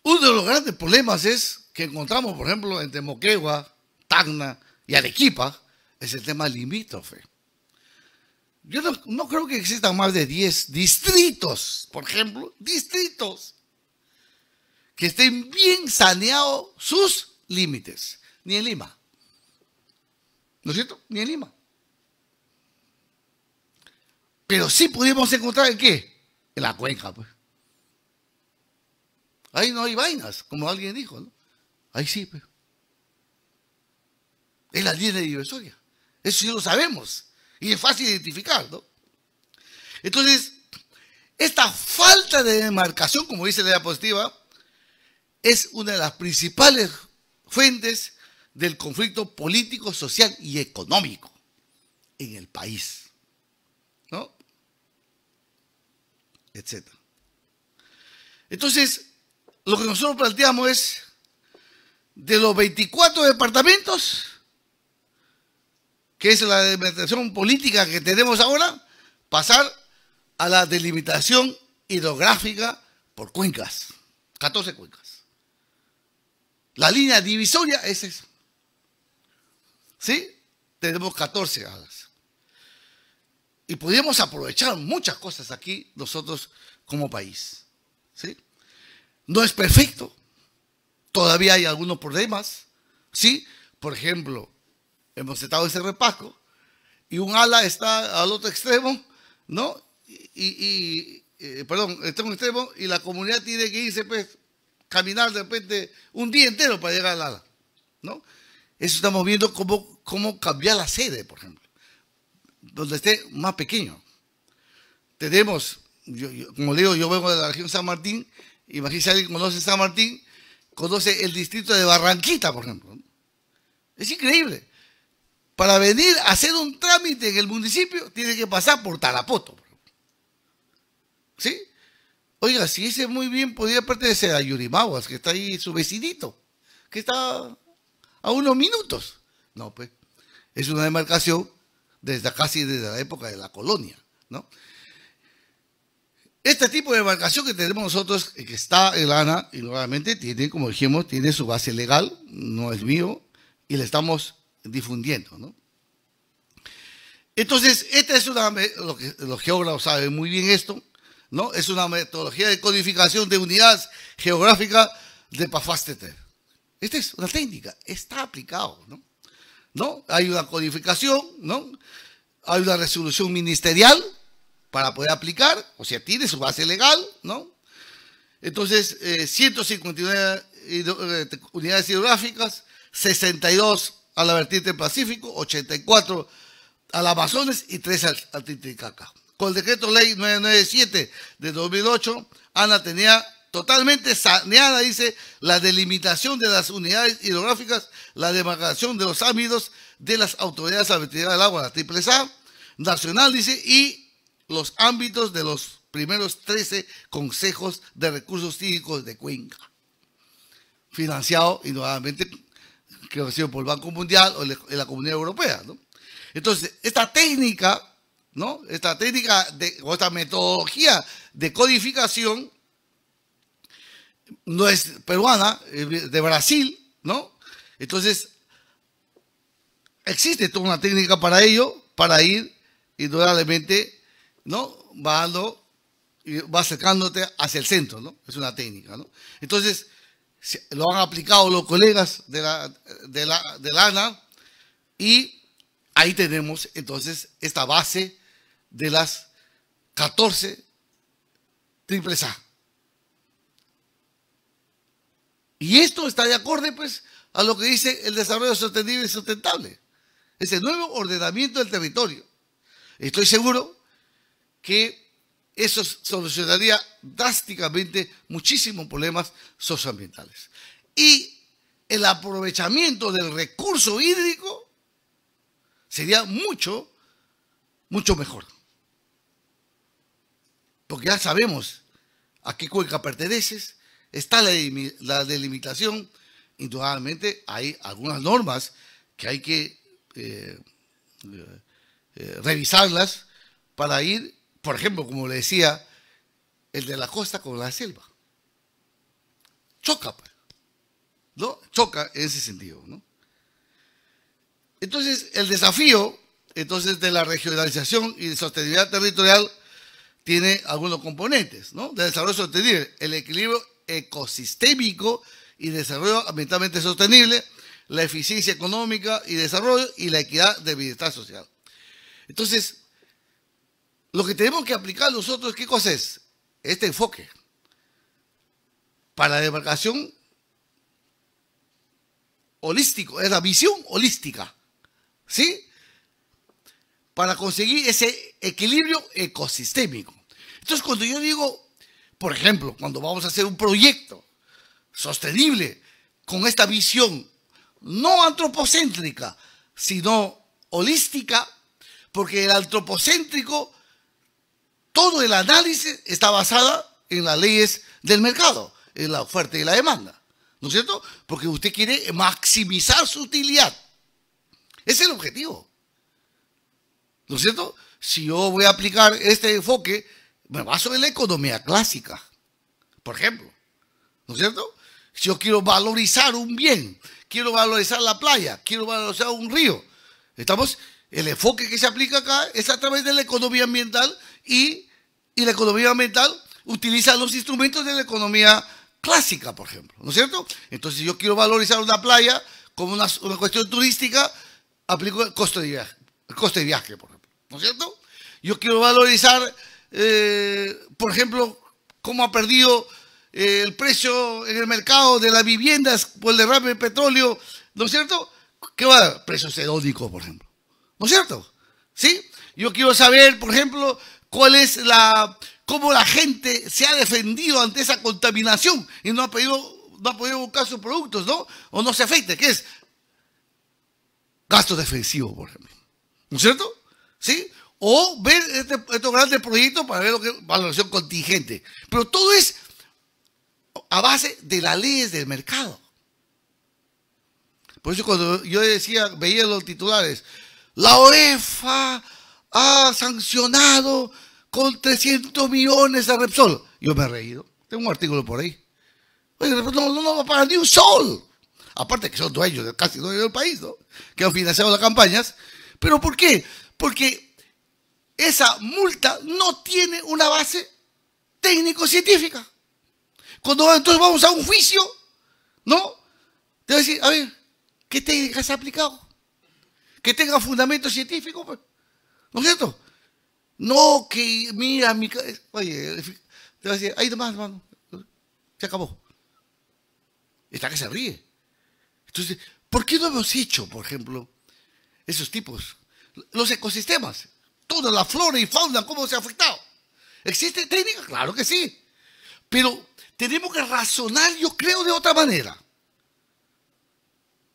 Uno de los grandes problemas es que encontramos, por ejemplo, entre Moquegua, Tacna y Arequipa, es el tema limítrofe. Yo no, creo que existan más de 10 distritos, por ejemplo, distritos, que estén bien saneados sus límites, ni en Lima. ¿No es cierto? Ni en Lima. Pero sí pudimos encontrar en qué? En la cuenca, pues. Ahí no hay vainas, como alguien dijo, ¿no? Ahí sí, pero. Pues. Es la línea divisoria. Eso sí lo sabemos. Y es fácil identificar, ¿no? Entonces, esta falta de demarcación, como dice la diapositiva, es una de las principales fuentes del conflicto político, social y económico en el país. ¿No? Etcétera. Entonces, lo que nosotros planteamos es, de los 24 departamentos, que es la delimitación política que tenemos ahora, pasar a la delimitación hidrográfica por cuencas, 14 cuencas. La línea divisoria es esa. ¿Sí? Tenemos 14 alas. Y podríamos aprovechar muchas cosas aquí nosotros como país. ¿Sí? no es perfecto. Todavía hay algunos problemas, ¿sí? Por ejemplo, hemos estado ese repasco y un ala está al otro extremo, ¿no? Y, eh, perdón, extremo y la comunidad tiene que irse, pues, caminar de repente un día entero para llegar al ala, ¿no? Eso estamos viendo cómo, cómo cambiar la sede, por ejemplo, donde esté más pequeño. Tenemos, como digo, yo vengo de la región San Martín Imagínense, alguien conoce San Martín, conoce el distrito de Barranquita, por ejemplo. Es increíble. Para venir a hacer un trámite en el municipio, tiene que pasar por Tarapoto. ¿Sí? Oiga, si ese muy bien podría pertenecer a Yurimaguas, que está ahí su vecinito, que está a unos minutos. No, pues, es una demarcación desde casi desde la época de la colonia, ¿no? Este tipo de embarcación que tenemos nosotros, eh, que está en Lana, y nuevamente tiene, como dijimos, tiene su base legal, no es mío, y la estamos difundiendo, ¿no? Entonces, esta es una, lo que los geógrafos saben muy bien esto, ¿no? Es una metodología de codificación de unidades geográficas de Pafasteter. Esta es una técnica, está aplicado, ¿no? ¿no? Hay una codificación, ¿no? Hay una resolución ministerial, para poder aplicar, o sea, tiene su base legal, ¿no? Entonces, eh, 159 eh, unidades hidrográficas, 62 a la vertiente Pacífico, 84 a la Amazonas y 3 al, al Titicaca. Con el decreto ley 997 de 2008, ANA tenía totalmente saneada, dice, la delimitación de las unidades hidrográficas, la demarcación de los ámbitos de las autoridades vertiente del agua, la triple A, nacional, dice, y los ámbitos de los primeros 13 consejos de recursos cívicos de Cuenca, financiado y nuevamente que por el Banco Mundial o la Comunidad Europea. Entonces, esta técnica, ¿no? esta técnica de, o esta metodología de codificación no es peruana, es de Brasil, ¿no? Entonces, existe toda una técnica para ello, para ir indudablemente ¿no? Va va acercándote hacia el centro, ¿no? Es una técnica, ¿no? Entonces, lo han aplicado los colegas de la, de la, de ANA y ahí tenemos entonces esta base de las 14 triples Y esto está de acorde, pues, a lo que dice el desarrollo sostenible y sustentable. Es el nuevo ordenamiento del territorio. Estoy seguro que eso solucionaría drásticamente muchísimos problemas socioambientales. Y el aprovechamiento del recurso hídrico sería mucho, mucho mejor. Porque ya sabemos a qué cuenca perteneces, está la, delimitación, indudablemente hay algunas normas que hay que eh, eh, eh, revisarlas para ir por ejemplo, como le decía, el de la costa con la selva. Choca, pues, ¿no? Choca en ese sentido, ¿no? Entonces, el desafío entonces, de la regionalización y de sostenibilidad territorial tiene algunos componentes, ¿no? De desarrollo sostenible, el equilibrio ecosistémico y desarrollo ambientalmente sostenible, la eficiencia económica y desarrollo y la equidad de bienestar social. Entonces, lo que tenemos que aplicar nosotros, ¿qué cosa es? Este enfoque. Para la demarcación holístico, es la visión holística. ¿Sí? Para conseguir ese equilibrio ecosistémico. Entonces, cuando yo digo, por ejemplo, cuando vamos a hacer un proyecto sostenible con esta visión no antropocéntrica, sino holística, porque el antropocéntrico todo el análisis está basado en las leyes del mercado, en la oferta y la demanda. ¿No es cierto? Porque usted quiere maximizar su utilidad. Es el objetivo. ¿No es cierto? Si yo voy a aplicar este enfoque, me baso en la economía clásica, por ejemplo. ¿No es cierto? Si yo quiero valorizar un bien, quiero valorizar la playa, quiero valorizar un río, estamos el enfoque que se aplica acá es a través de la economía ambiental y, la economía ambiental utiliza los instrumentos de la economía clásica, por ejemplo, ¿no es cierto? Entonces, yo quiero valorizar una playa como una, cuestión turística, aplico el coste de viaje, el de viaje, por ejemplo, ¿no es cierto? Yo quiero valorizar, eh, por ejemplo, cómo ha perdido eh, el precio en el mercado de las viviendas por el derrame de petróleo, ¿no es cierto? ¿Qué va a dar? Precios hedónicos, por ejemplo. ¿No es cierto? ¿Sí? Yo quiero saber, por ejemplo, cuál es la, cómo la gente se ha defendido ante esa contaminación y no ha podido, no ha buscar sus productos, ¿no? O no se afecte, ¿qué es? Gasto defensivo, por ejemplo. ¿No es cierto? ¿Sí? O ver este, estos grandes proyectos para ver lo que valoración contingente. Pero todo es a base de las leyes del mercado. Por eso cuando yo decía, veía los titulares, la OEFA ha sancionado con 300 millones a Repsol. Yo me he reído. Tengo un artículo por ahí. Oye, no, no, a ni un sol. Aparte que son dueños, casi dueños del país, ¿no? Que han financiado las campañas. ¿Pero por qué? Porque esa multa no tiene una base técnico-científica. Cuando entonces vamos a un juicio, ¿no? Te voy a decir, a ver, ¿qué se ha aplicado? que tenga fundamento científico, pues. ¿no es cierto? No que, mira, mi oye, te a decir, ahí demás, hermano, se acabó. Está que se ríe. Entonces, ¿por qué no hemos hecho, por ejemplo, esos tipos? Los ecosistemas, toda la flora y fauna, ¿cómo se ha afectado? ¿Existe técnica? Claro que sí. Pero tenemos que razonar, yo creo, de otra manera.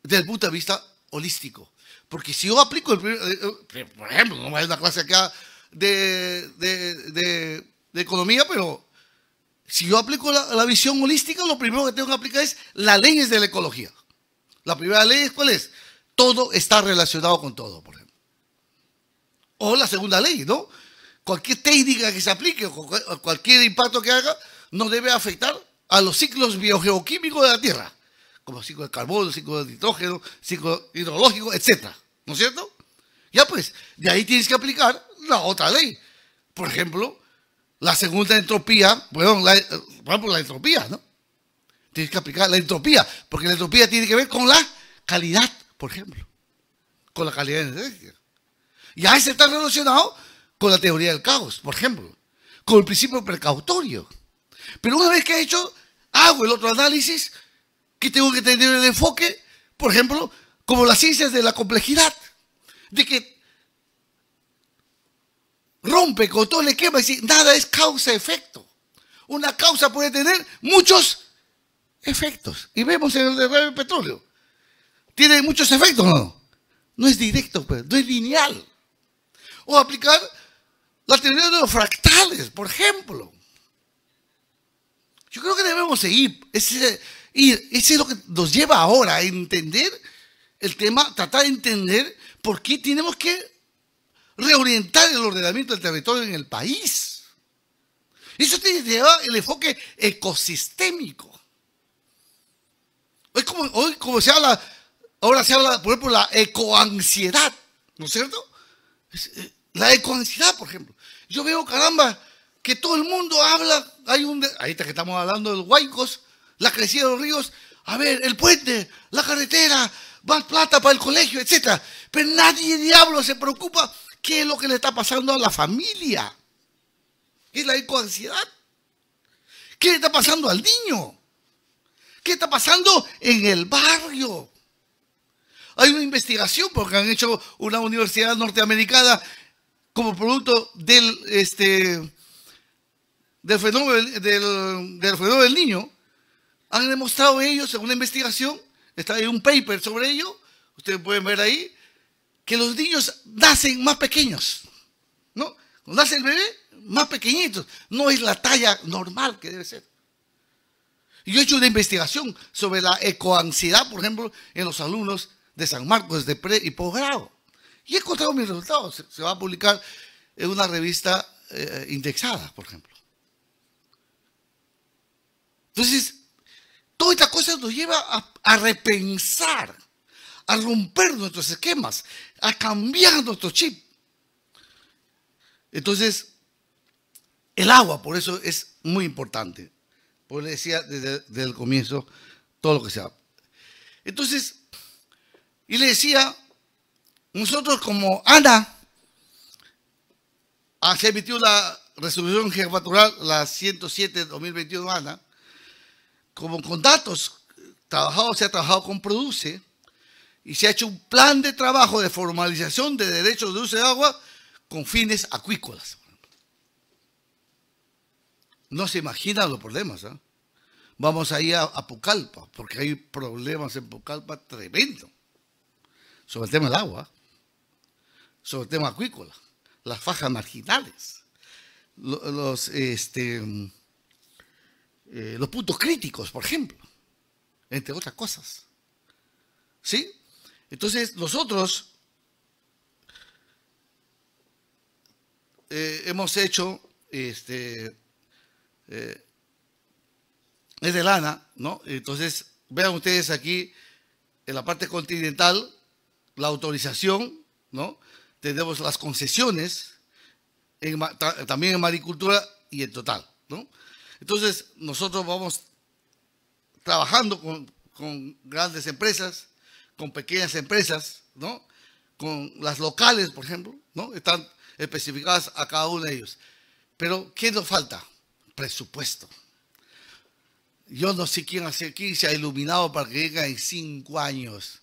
Desde el punto de vista holístico. Porque si yo aplico el eh, eh, por ejemplo, no es una clase acá de, economía, pero si yo aplico la, la, visión holística, lo primero que tengo que aplicar es las leyes de la ecología. La primera ley es cuál es? Todo está relacionado con todo, por ejemplo. O la segunda ley, ¿no? Cualquier técnica que se aplique o cualquier impacto que haga no debe afectar a los ciclos biogeoquímicos de la Tierra como ciclo de carbono, ciclo de nitrógeno, ciclo hidrológico, etc. ¿No es cierto? Ya pues, de ahí tienes que aplicar la otra ley. Por ejemplo, la segunda entropía, bueno, la, eh, pues la entropía, ¿no? Tienes que aplicar la entropía, porque la entropía tiene que ver con la calidad, por ejemplo, con la calidad energética. Y ahí se está relacionado con la teoría del caos, por ejemplo, con el principio precautorio. Pero una vez que he hecho, hago el otro análisis que tengo que tener el enfoque, por ejemplo, como las ciencias de la complejidad, de que rompe con todo el esquema y dice, nada es causa-efecto. Una causa puede tener muchos efectos. Y vemos en el derrame petróleo. Tiene muchos efectos, ¿no? No es directo, pues, no es lineal. O aplicar la teoría de los fractales, por ejemplo. Yo creo que debemos seguir ese, y eso es lo que nos lleva ahora a entender el tema, tratar de entender por qué tenemos que reorientar el ordenamiento del territorio en el país. Eso te lleva el enfoque ecosistémico. Hoy como, hoy como se habla, ahora se habla, por ejemplo, la ecoansiedad, ¿no es cierto? Eh, la ecoansiedad, por ejemplo. Yo veo, caramba, que todo el mundo habla, hay un, está que estamos hablando de los huaycos, la crecida de los ríos, a ver, el puente, la carretera, más plata para el colegio, etc. Pero nadie diablo se preocupa qué es lo que le está pasando a la familia. ¿Qué es la ecoansiedad? ¿Qué le está pasando al niño? ¿Qué está pasando en el barrio? Hay una investigación porque han hecho una universidad norteamericana como producto del, este, del, fenómeno, del fenómeno del niño han demostrado ellos en una investigación, está ahí un paper sobre ello, ustedes pueden ver ahí, que los niños nacen más pequeños, ¿no? Cuando nace el bebé, más pequeñitos, no es la talla normal que debe ser. Yo he hecho una investigación sobre la ecoansiedad, por ejemplo, en los alumnos de San Marcos de pre y posgrado. Y he encontrado mis resultados. Se va a publicar en una revista eh, indexada, por ejemplo. Entonces, Todas estas cosas nos lleva a, repensar, a romper nuestros esquemas, a cambiar nuestro chip. Entonces, el agua, por eso es muy importante. Por le decía desde, el comienzo todo lo que sea. Entonces, y le decía, nosotros como Ana, se emitió la resolución geomatural, la 107-2021 Ana, como con datos trabajado, se ha trabajado con Produce y se ha hecho un plan de trabajo de formalización de derechos de uso de agua con fines acuícolas. No se imaginan los problemas. ¿ah? Vamos ahí a, a, Pucallpa, porque hay problemas en Pucallpa tremendo sobre el tema del agua, sobre el tema acuícola, las fajas marginales, los, este, eh, los puntos críticos, por ejemplo, entre otras cosas. ¿Sí? Entonces, nosotros eh, hemos hecho este, eh, es de lana, ¿no? Entonces, vean ustedes aquí en la parte continental la autorización, ¿no? Tenemos las concesiones, también en maricultura y en total, ¿no? Entonces, nosotros vamos trabajando con, grandes empresas, con pequeñas empresas, ¿no? Con las locales, por ejemplo, ¿no? Están especificadas a cada uno de ellos. Pero, ¿qué nos falta? Presupuesto. Yo no sé quién hace aquí, se ha iluminado para que en cinco años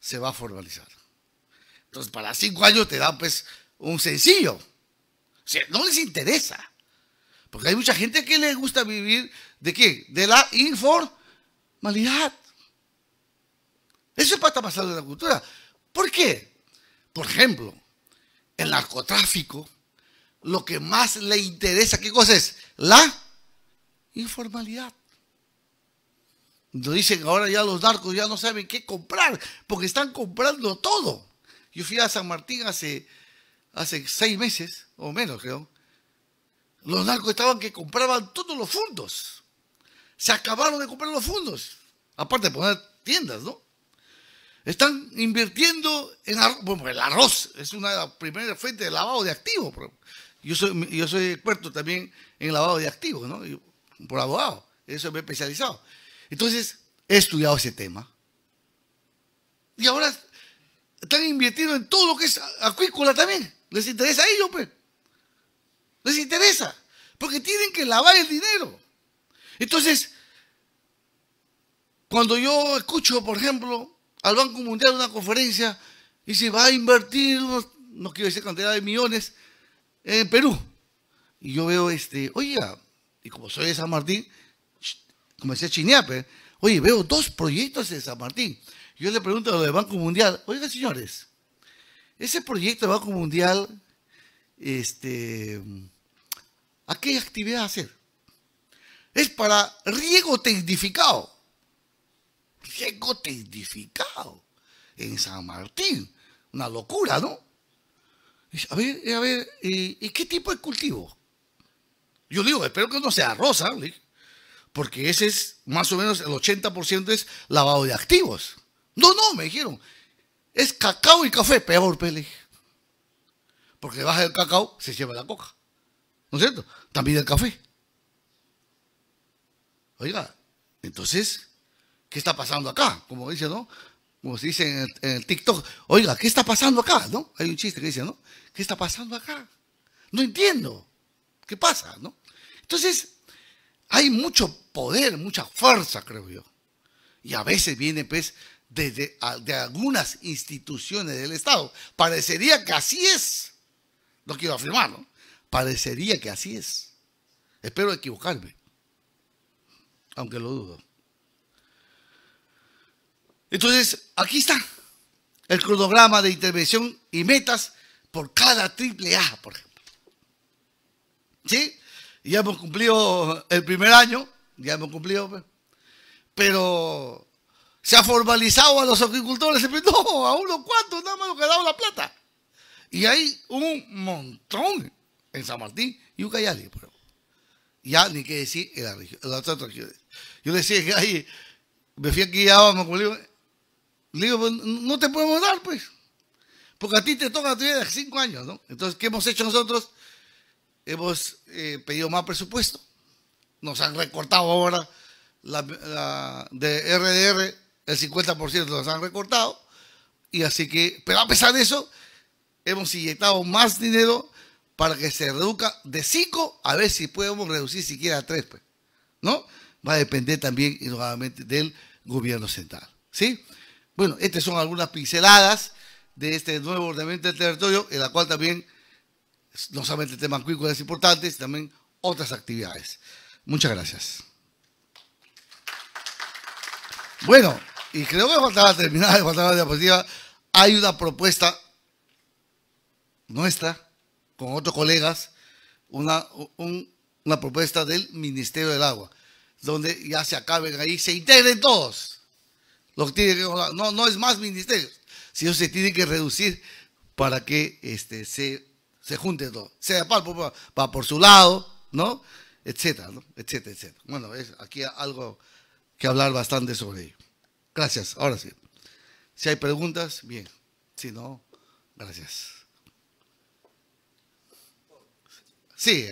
se va a formalizar. Entonces, para cinco años te dan pues un sencillo. O sea, no les interesa. Porque hay mucha gente que le gusta vivir de qué? De la informalidad. Eso es para pasarle la cultura. ¿Por qué? Por ejemplo, el narcotráfico, lo que más le interesa, ¿qué cosa es? La informalidad. Nos dicen ahora ya los narcos ya no saben qué comprar, porque están comprando todo. Yo fui a San Martín hace, hace seis meses, o menos creo, los narcos estaban que compraban todos los fondos. Se acabaron de comprar los fondos. Aparte de poner tiendas, ¿no? Están invirtiendo en arroz. Bueno, el arroz es una primera fuente de lavado de activos. Yo soy, yo soy experto también en lavado de activos, ¿no? por abogado. Eso me he especializado. Entonces, he estudiado ese tema. Y ahora están invirtiendo en todo lo que es acuícola también. ¿Les interesa a ellos, pues? Les interesa, porque tienen que lavar el dinero. Entonces, cuando yo escucho, por ejemplo, al Banco Mundial una conferencia y se va a invertir, unos, no quiero decir cantidad de millones, en Perú. Y yo veo, este, oiga, y como soy de San Martín, como decía Chiniape, oye, veo dos proyectos de San Martín. Yo le pregunto a lo del Banco Mundial, oiga, señores, ese proyecto del Banco Mundial este, ¿a qué actividad hacer? Es para riego tecnificado. Riego tecnificado en San Martín. Una locura, ¿no? A ver, eh, a ver, eh, ¿y qué tipo de cultivo? Yo digo, espero que no sea rosa, ¿ah? porque ese es más o menos el 80% es lavado de activos. No, no, me dijeron, es cacao y café, peor, pele. Pues, porque baja el cacao, se lleva la coca. ¿No es cierto? También el café. Oiga, entonces, ¿qué está pasando acá? Como dice, ¿no? Como se dice en el, TikTok, oiga, ¿qué está pasando acá? ¿No? Hay un chiste que dice, ¿no? ¿Qué está pasando acá? No entiendo. ¿Qué pasa? ¿No? Entonces, hay mucho poder, mucha fuerza, creo yo. Y a veces viene, pues, desde de algunas instituciones del Estado. Parecería que así es. No quiero afirmarlo. Parecería que así es. Espero equivocarme. Aunque lo dudo. Entonces, aquí está el cronograma de intervención y metas por cada triple A, por ejemplo. ¿Sí? Ya hemos cumplido el primer año, ya hemos cumplido, pues. pero ¿se ha formalizado a los agricultores? No, a unos cuantos, nada más que ha la plata. Y hay un montón en San Martín y Ucayali, pero ya ni qué decir en la, región, en la otra Yo decía que ahí me fui aquí a Le digo, pues, no te podemos dar, pues. Porque a ti te toca tu de cinco años, ¿no? Entonces, ¿qué hemos hecho nosotros? Hemos eh, pedido más presupuesto. Nos han recortado ahora la, de RDR, el 50% nos han recortado. Y así que, pero a pesar de eso, hemos inyectado más dinero para que se reduzca de 5 a ver si podemos reducir siquiera a 3, pues, ¿no? Va a depender también, nuevamente, del gobierno central, ¿sí? Bueno, estas son algunas pinceladas de este nuevo ordenamiento del territorio, en la cual también, no solamente el tema importantes, es importante, sino también otras actividades. Muchas gracias. Bueno, y creo que faltaba terminar, faltaba la diapositiva. Hay una propuesta nuestra, con otros colegas, una, una propuesta del Ministerio del Agua, donde ya se acaben ahí, se integren todos. Los tiene no, no es más ministerios, sino se tiene que reducir para que este, se, se junte todo. Sea para, por su lado, ¿no? ¿no? Etcétera, etcétera. Bueno, es aquí algo que hablar bastante sobre ello. Gracias, ahora sí. Si hay preguntas, bien. Si no, gracias. See,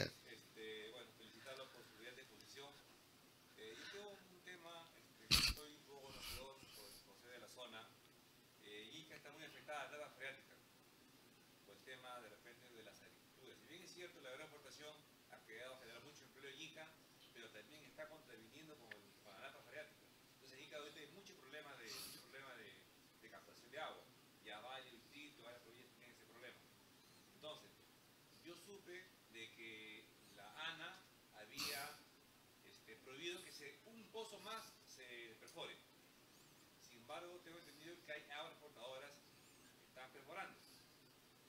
que hay aguas transportadoras que están perforando,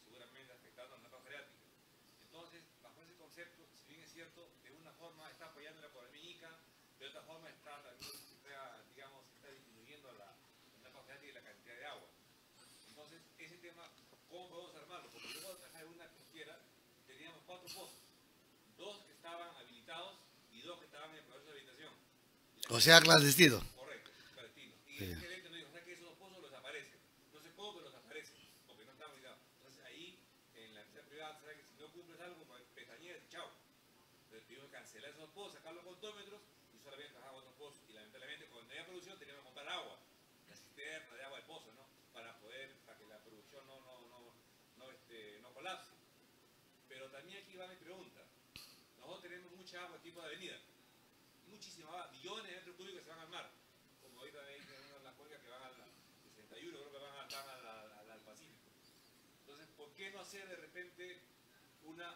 seguramente afectando a la capa freática. Entonces, bajo ese concepto, si bien es cierto, de una forma está apoyando la polémica, de otra forma está digamos, está disminuyendo la, la capa y la cantidad de agua. Entonces, ese tema, ¿cómo podemos armarlo? Porque yo de trabajar en una costiera teníamos cuatro pozos, dos que estaban habilitados y dos que estaban en proceso de habilitación. O sea, clandestino. pregunta. Nosotros tenemos mucha agua tipo de avenida, muchísima agua, millones de metros públicos que se van al mar. Como ahorita veis en las cuencas que van al 61, creo que van, a, al Pacífico. Entonces, ¿por qué no hacer de repente una,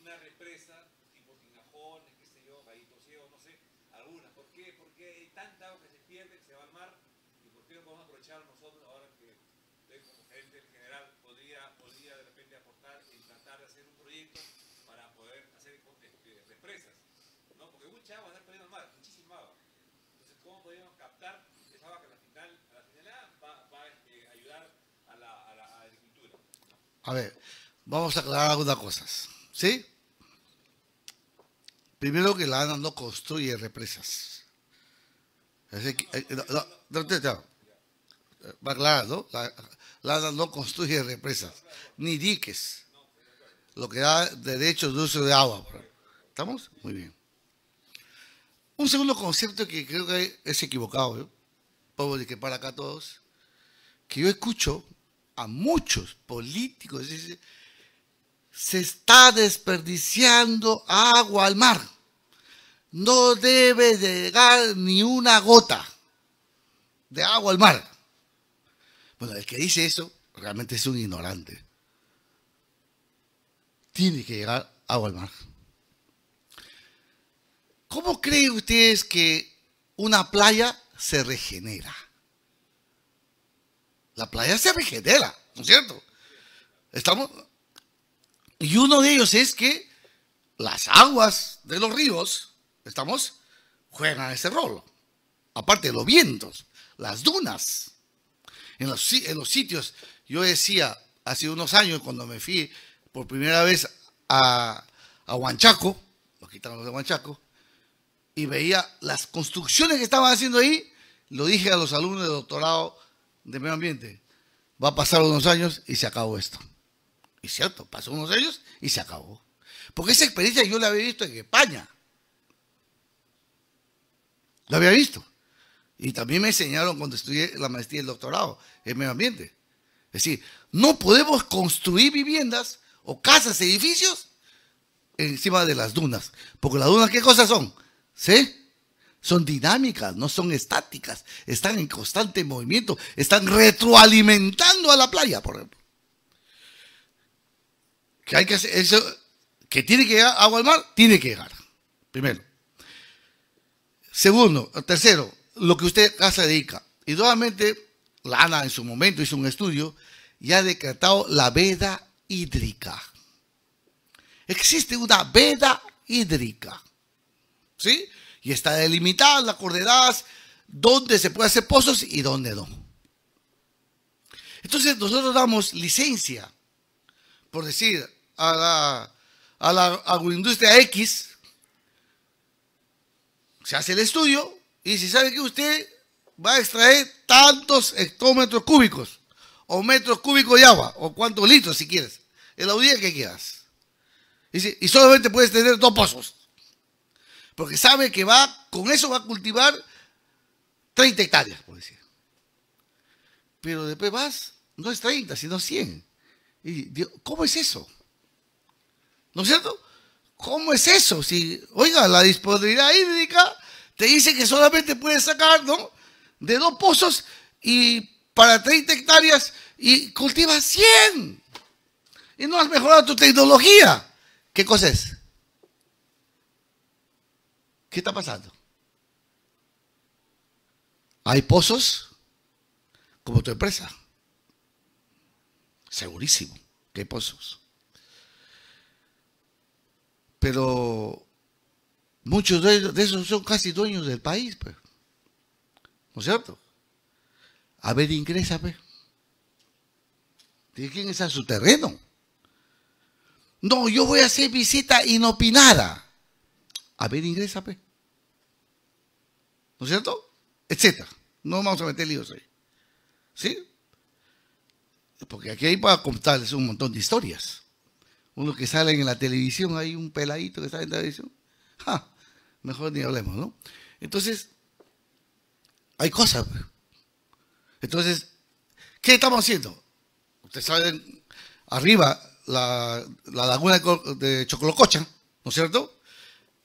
una represa tipo Tinajones, qué sé yo, Gallito Ciego, no sé, alguna? ¿Por qué? ¿Por qué hay tanta agua que se pierde, que se va al mar mucha agua, andar perdiendo mar, muchísima agua. Entonces, ¿cómo podríamos captar esa agua que a la final, a la final va, va eh, ayudar a la, a la, a la agricultura? A ver, vamos a aclarar algunas cosas. ¿Sí? Primero que la ANA no construye represas. Así que, eh, no, no, no, Va aclarar, ¿no? La, la ANA no construye represas, ni diques. Lo que da derechos de uso de agua. ¿Estamos? Muy bien. Un segundo concepto que creo que es equivocado, ¿eh? decir que para acá todos, que yo escucho a muchos políticos dice, se está desperdiciando agua al mar. No debe llegar ni una gota de agua al mar. Bueno, el que dice eso realmente es un ignorante. Tiene que llegar agua al mar. ¿Cómo creen ustedes que una playa se regenera? La playa se regenera, ¿no es cierto? Estamos. Y uno de ellos es que las aguas de los ríos, ¿estamos? Juegan ese rol. Aparte de los vientos, las dunas. En los, sitios, yo decía hace unos años cuando me fui por primera vez a, a Huanchaco, los quitaron los de Huanchaco, y veía las construcciones que estaban haciendo ahí, lo dije a los alumnos de doctorado de medio ambiente, va a pasar unos años y se acabó esto. Y cierto, pasó unos años y se acabó. Porque esa experiencia yo la había visto en España. La había visto. Y también me enseñaron cuando estudié la maestría y el doctorado en medio ambiente. Es decir, no podemos construir viviendas o casas, edificios encima de las dunas. Porque las dunas, ¿qué cosas son? ¿Sí? Son dinámicas, no son estáticas. Están en constante movimiento. Están retroalimentando a la playa, por ejemplo. Que hay que hacer eso. Que tiene que llegar agua al mar, tiene que llegar. Primero. Segundo, tercero, lo que usted hace dedica. Y nuevamente, Lana en su momento hizo un estudio y ha decretado la veda hídrica. Existe una veda hídrica. ¿sí? Y está delimitada las coordenadas donde se puede hacer pozos y donde no. Entonces nosotros damos licencia, por decir, a la, a la agroindustria X, se hace el estudio y si sabe que usted va a extraer tantos hectómetros cúbicos o metros cúbicos de agua o cuántos litros si quieres, en la que quieras. y solamente puedes tener dos pozos. Porque sabe que va, con eso va a cultivar 30 hectáreas, por decir. Pero después vas, no es 30, sino 100. Y ¿Cómo es eso? ¿No es cierto? ¿Cómo es eso? Si, oiga, la disponibilidad hídrica te dice que solamente puedes sacar, ¿no? De dos pozos y para 30 hectáreas y cultivas 100. Y no has mejorado tu tecnología. ¿Qué cosa es? ¿Qué está pasando? Hay pozos como tu empresa. Segurísimo que hay pozos. Pero muchos de, esos son casi dueños del país, pues. ¿no es cierto? A ver, ingresa, ¿De quién es a su terreno? No, yo voy a hacer visita inopinada. A ver, ingresa, ¿no es cierto? Etcétera. No vamos a meter líos ahí. ¿Sí? Porque aquí hay para contarles un montón de historias. Uno que sale en la televisión, hay un peladito que sale en la televisión. Mejor ni hablemos, ¿no? Entonces, hay cosas. Pues. Entonces, ¿qué estamos haciendo? Ustedes saben, arriba la, la laguna de Chocolococha, ¿no es cierto?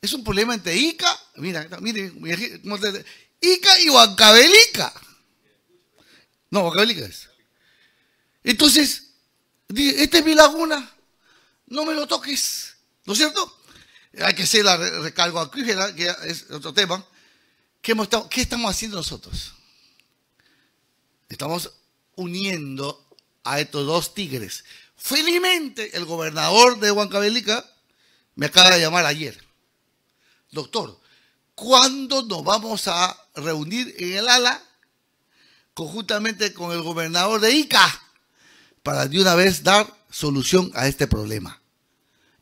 Es un problema entre Ica, mira, mire, Ica y Huancabelica. No, Huancabelica es. Entonces, esta es mi laguna, no me lo toques, ¿no es cierto? Hay que hacer la recargo aquí, que es otro tema. ¿Qué, ¿Qué estamos haciendo nosotros? Estamos uniendo a estos dos tigres. Felizmente, el gobernador de Huancabelica me acaba de llamar ayer doctor, ¿cuándo nos vamos a reunir en el ala conjuntamente con el gobernador de Ica para de una vez dar solución a este problema?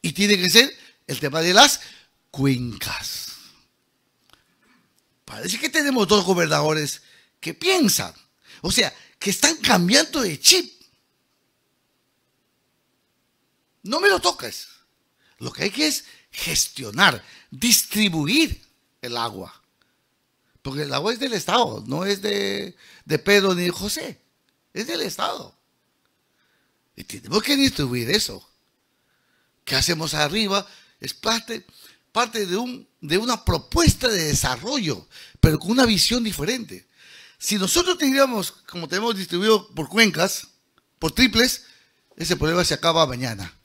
Y tiene que ser el tema de las cuencas. Parece que tenemos dos gobernadores que piensan, o sea, que están cambiando de chip. No me lo toques. Lo que hay que es gestionar distribuir el agua. Porque el agua es del Estado, no es de, Pedro ni de José, es del Estado. Y tenemos que distribuir eso. ¿Qué hacemos arriba? Es parte, parte de, un, de una propuesta de desarrollo, pero con una visión diferente. Si nosotros teníamos, como tenemos distribuido por cuencas, por triples, ese problema se acaba mañana.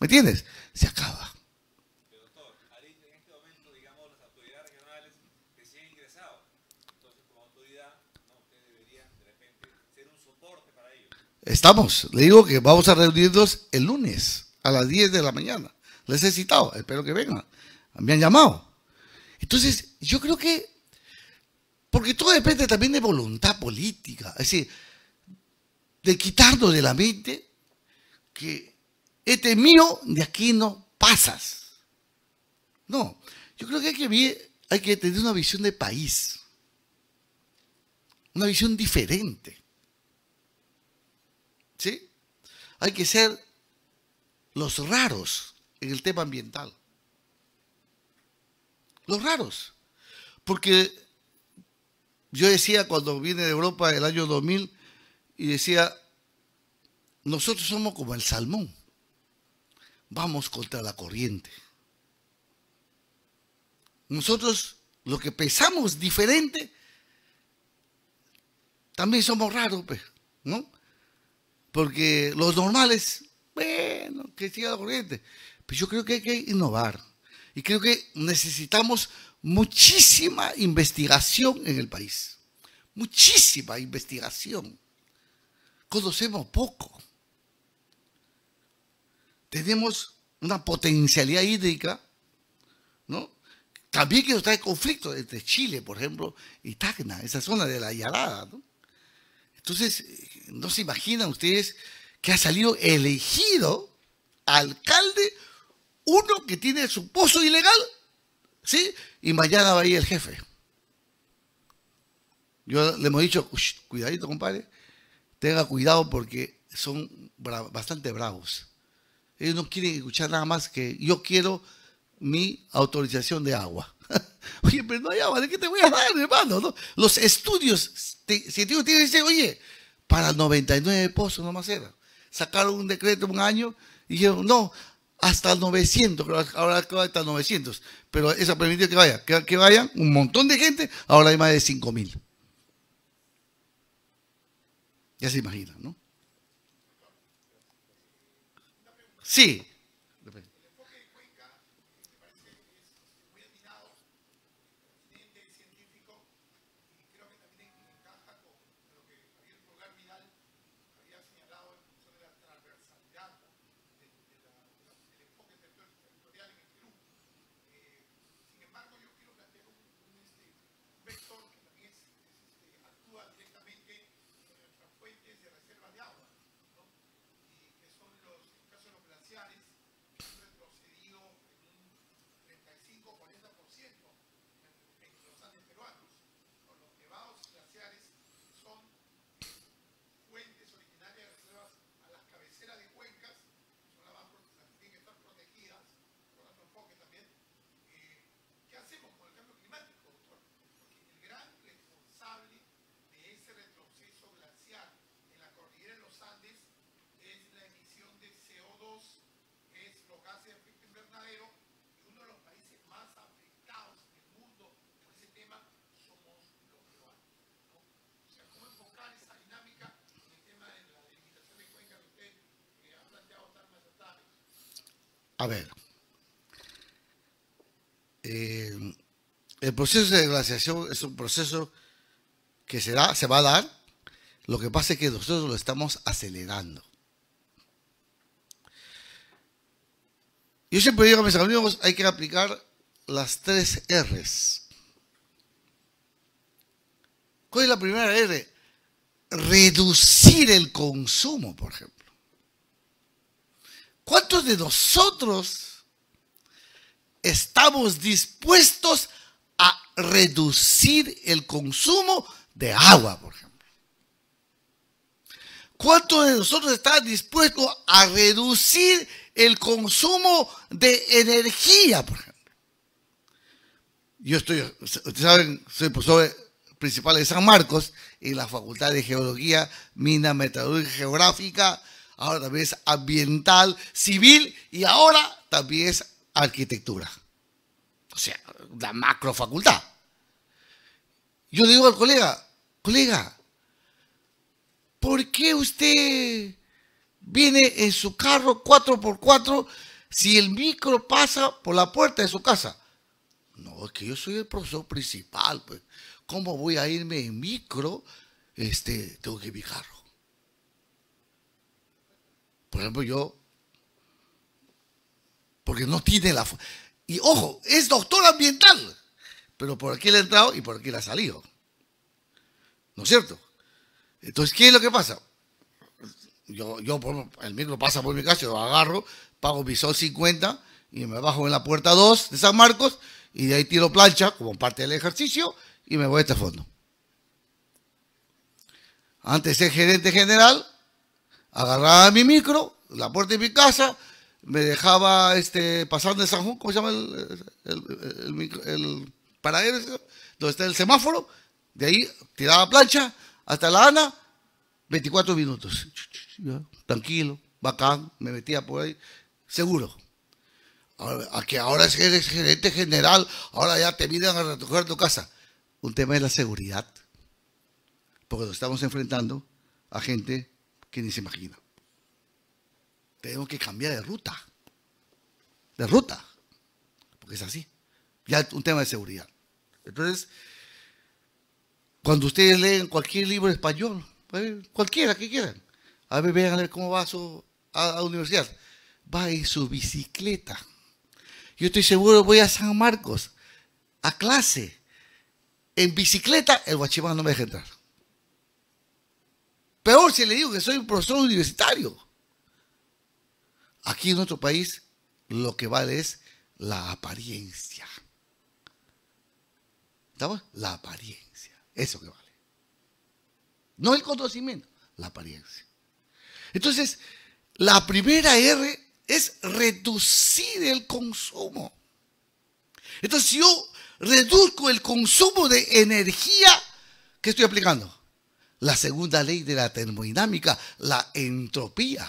¿Me entiendes? Se acaba. Estamos, le digo que vamos a reunirnos el lunes a las 10 de la mañana. Les he citado, espero que vengan. Me han llamado. Entonces, yo creo que, porque todo depende también de voluntad política, es decir, de quitarnos de la mente que este mío de aquí no pasas. No, yo creo que hay que, hay que tener una visión de país, una visión diferente. ¿Sí? Hay que ser los raros en el tema ambiental. Los raros. Porque yo decía cuando vine de Europa el año 2000 y decía, nosotros somos como el salmón. Vamos contra la corriente. Nosotros lo que pensamos diferente, también somos raros, pues, ¿no? Porque los normales, bueno, que siga corriente. Pero pues yo creo que hay que innovar. Y creo que necesitamos muchísima investigación en el país. Muchísima investigación. Conocemos poco. Tenemos una potencialidad hídrica, ¿no? También que nos trae conflicto entre Chile, por ejemplo, y Tacna, esa zona de la Yalada. ¿no? Entonces, no se imaginan ustedes que ha salido elegido alcalde uno que tiene su pozo ilegal, ¿sí? Y mañana va ahí ir el jefe. Yo le hemos dicho, cuidadito, compadre, tenga cuidado porque son bastante bravos. Ellos no quieren escuchar nada más que yo quiero mi autorización de agua. oye, pero no hay agua, ¿de qué te voy a dar, hermano? Los estudios si tienen oye, para 99 pozos nomás era. Sacaron un decreto un año y dijeron, no, hasta 900, ahora va hasta 900, pero eso permitió que vaya, que, que vayan un montón de gente, ahora hay más de 5000. Ya se imaginan, ¿no? Sí, A ver, eh, el proceso de glaciación es un proceso que será, se va a dar, lo que pasa es que nosotros lo estamos acelerando. Yo siempre digo a mis amigos, hay que aplicar las tres R's. ¿Cuál es la primera R? Reducir el consumo, por ejemplo. ¿Cuántos de nosotros estamos dispuestos a reducir el consumo de agua, por ejemplo? ¿Cuántos de nosotros están dispuestos a reducir el consumo de energía, por ejemplo? Yo estoy, ustedes saben, soy profesor principal de San Marcos en la Facultad de Geología, Mina, Metalurgia Geográfica ahora también es ambiental, civil y ahora también es arquitectura. O sea, la macrofacultad Yo le digo al colega, colega, ¿por qué usted viene en su carro 4x4 si el micro pasa por la puerta de su casa? No, es que yo soy el profesor principal, pues. ¿Cómo voy a irme en micro? Este, tengo que ir mi carro. Por ejemplo, yo, porque no tiene la... Y ojo, es doctor ambiental, pero por aquí le ha entrado y por aquí le ha salido. ¿No es cierto? Entonces, ¿qué es lo que pasa? Yo, yo el micro pasa por mi casa, yo agarro, pago mi sol 50 y me bajo en la puerta 2 de San Marcos y de ahí tiro plancha como parte del ejercicio y me voy a este fondo. Antes de gerente general, agarraba mi micro, la puerta de mi casa, me dejaba este, pasando de San Juan, ¿cómo se llama el, paradero? Donde está el semáforo, de ahí tiraba plancha hasta La Ana, 24 minutos. Tranquilo, bacán, me metía por ahí, seguro. a que ahora eres gerente general, ahora ya te miran a recoger tu casa. Un tema es la seguridad, porque nos estamos enfrentando a gente que ni se imagina. tenemos que cambiar de ruta. De ruta. Porque es así. Ya un tema de seguridad. Entonces, cuando ustedes leen cualquier libro español, pues, cualquiera que quieran, a ver, vean cómo va a, la universidad. Va en su bicicleta. Yo estoy seguro, voy a San Marcos, a clase, en bicicleta, el guachimán no me deja entrar. Peor si le digo que soy un profesor universitario. Aquí en nuestro país lo que vale es la apariencia. ¿Estamos? La apariencia. Eso que vale. No el conocimiento, la apariencia. Entonces, la primera R es reducir el consumo. Entonces, si yo reduzco el consumo de energía, que estoy aplicando? la segunda ley de la termodinámica, la entropía.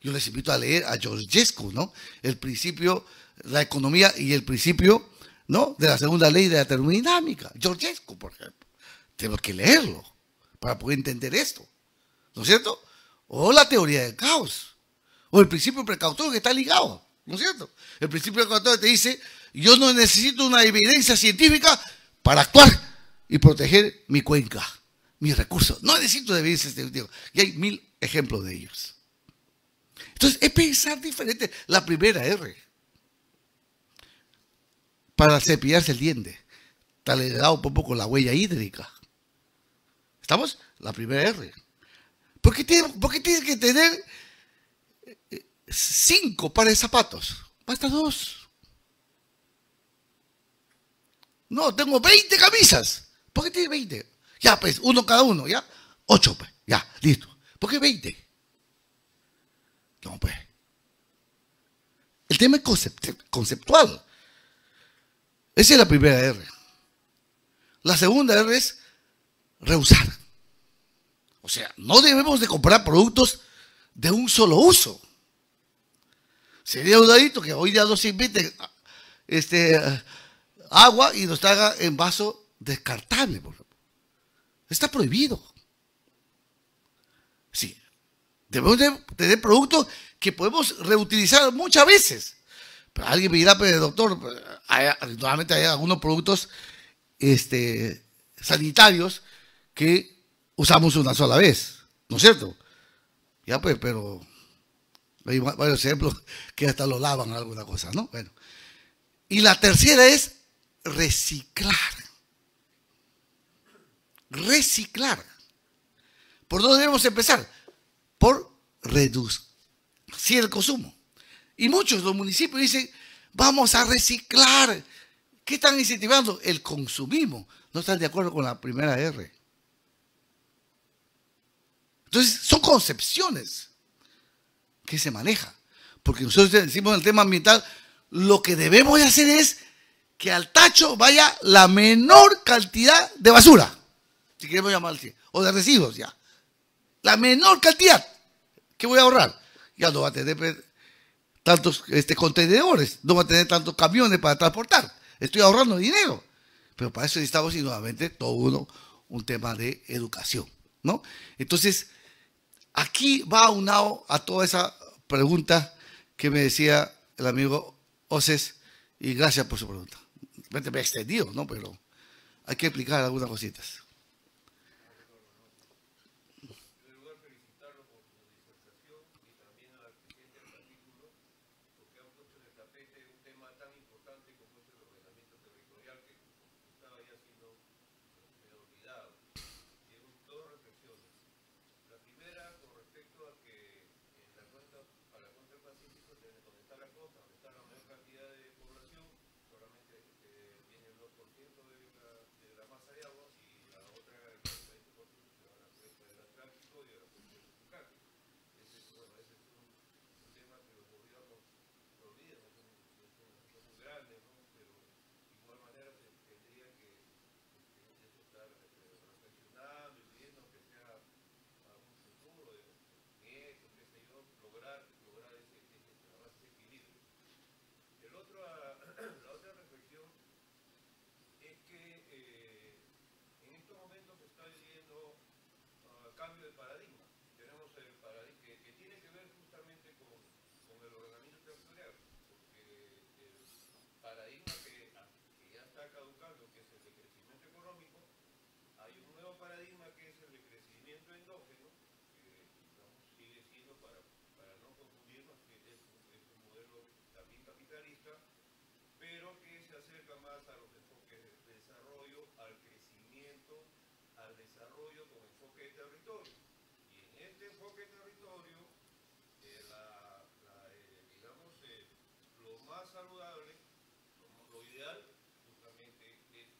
Yo les invito a leer a Georgescu, ¿no? El principio, la economía y el principio, ¿no? De la segunda ley de la termodinámica. Georgescu, por ejemplo. tengo que leerlo para poder entender esto, ¿no es cierto? O la teoría del caos, o el principio precautorio que está ligado, ¿no es cierto? El principio precautorio te dice, yo no necesito una evidencia científica para actuar y proteger mi cuenca mis recursos. No necesito de veces este, Y hay mil ejemplos de ellos. Entonces, es pensar diferente. La primera R. Para cepillarse el diente. Tal le dado un poco la huella hídrica. ¿Estamos? La primera R. ¿Por qué, tiene, por qué tienes que tener eh, cinco pares de zapatos? Basta dos. No, tengo 20 camisas. ¿Por qué tienes 20? Ya, pues, uno cada uno, ¿ya? Ocho, pues, ya, listo. ¿Por qué veinte? No, pues. El tema es conceptual. Esa es la primera R. La segunda R es rehusar. O sea, no debemos de comprar productos de un solo uso. Sería un que hoy día nos inviten este, agua y nos traga en vaso descartable. Por favor. Está prohibido. Sí. Debemos tener productos que podemos reutilizar muchas veces. Pero alguien me dirá, pero doctor, hay, normalmente hay algunos productos este, sanitarios que usamos una sola vez, ¿no es cierto? Ya pues, pero hay varios ejemplos que hasta lo lavan alguna cosa, ¿no? Bueno. Y la tercera es reciclar reciclar. ¿Por dónde debemos empezar? Por reducir el consumo. Y muchos los municipios dicen, vamos a reciclar. ¿Qué están incentivando? El consumismo. No están de acuerdo con la primera R. Entonces, son concepciones que se manejan. Porque nosotros decimos en el tema ambiental, lo que debemos de hacer es que al tacho vaya la menor cantidad de basura si queremos llamar o de residuos, ya. La menor cantidad que voy a ahorrar. Ya no va a tener pues, tantos este, contenedores, no va a tener tantos camiones para transportar. Estoy ahorrando dinero. Pero para eso necesitamos, y nuevamente, todo uno, un tema de educación. ¿no? Entonces, aquí va aunado a toda esa pregunta que me decía el amigo Oses, y gracias por su pregunta. Me he extendido, ¿no? Pero hay que explicar algunas cositas. saludable, lo, ideal justamente es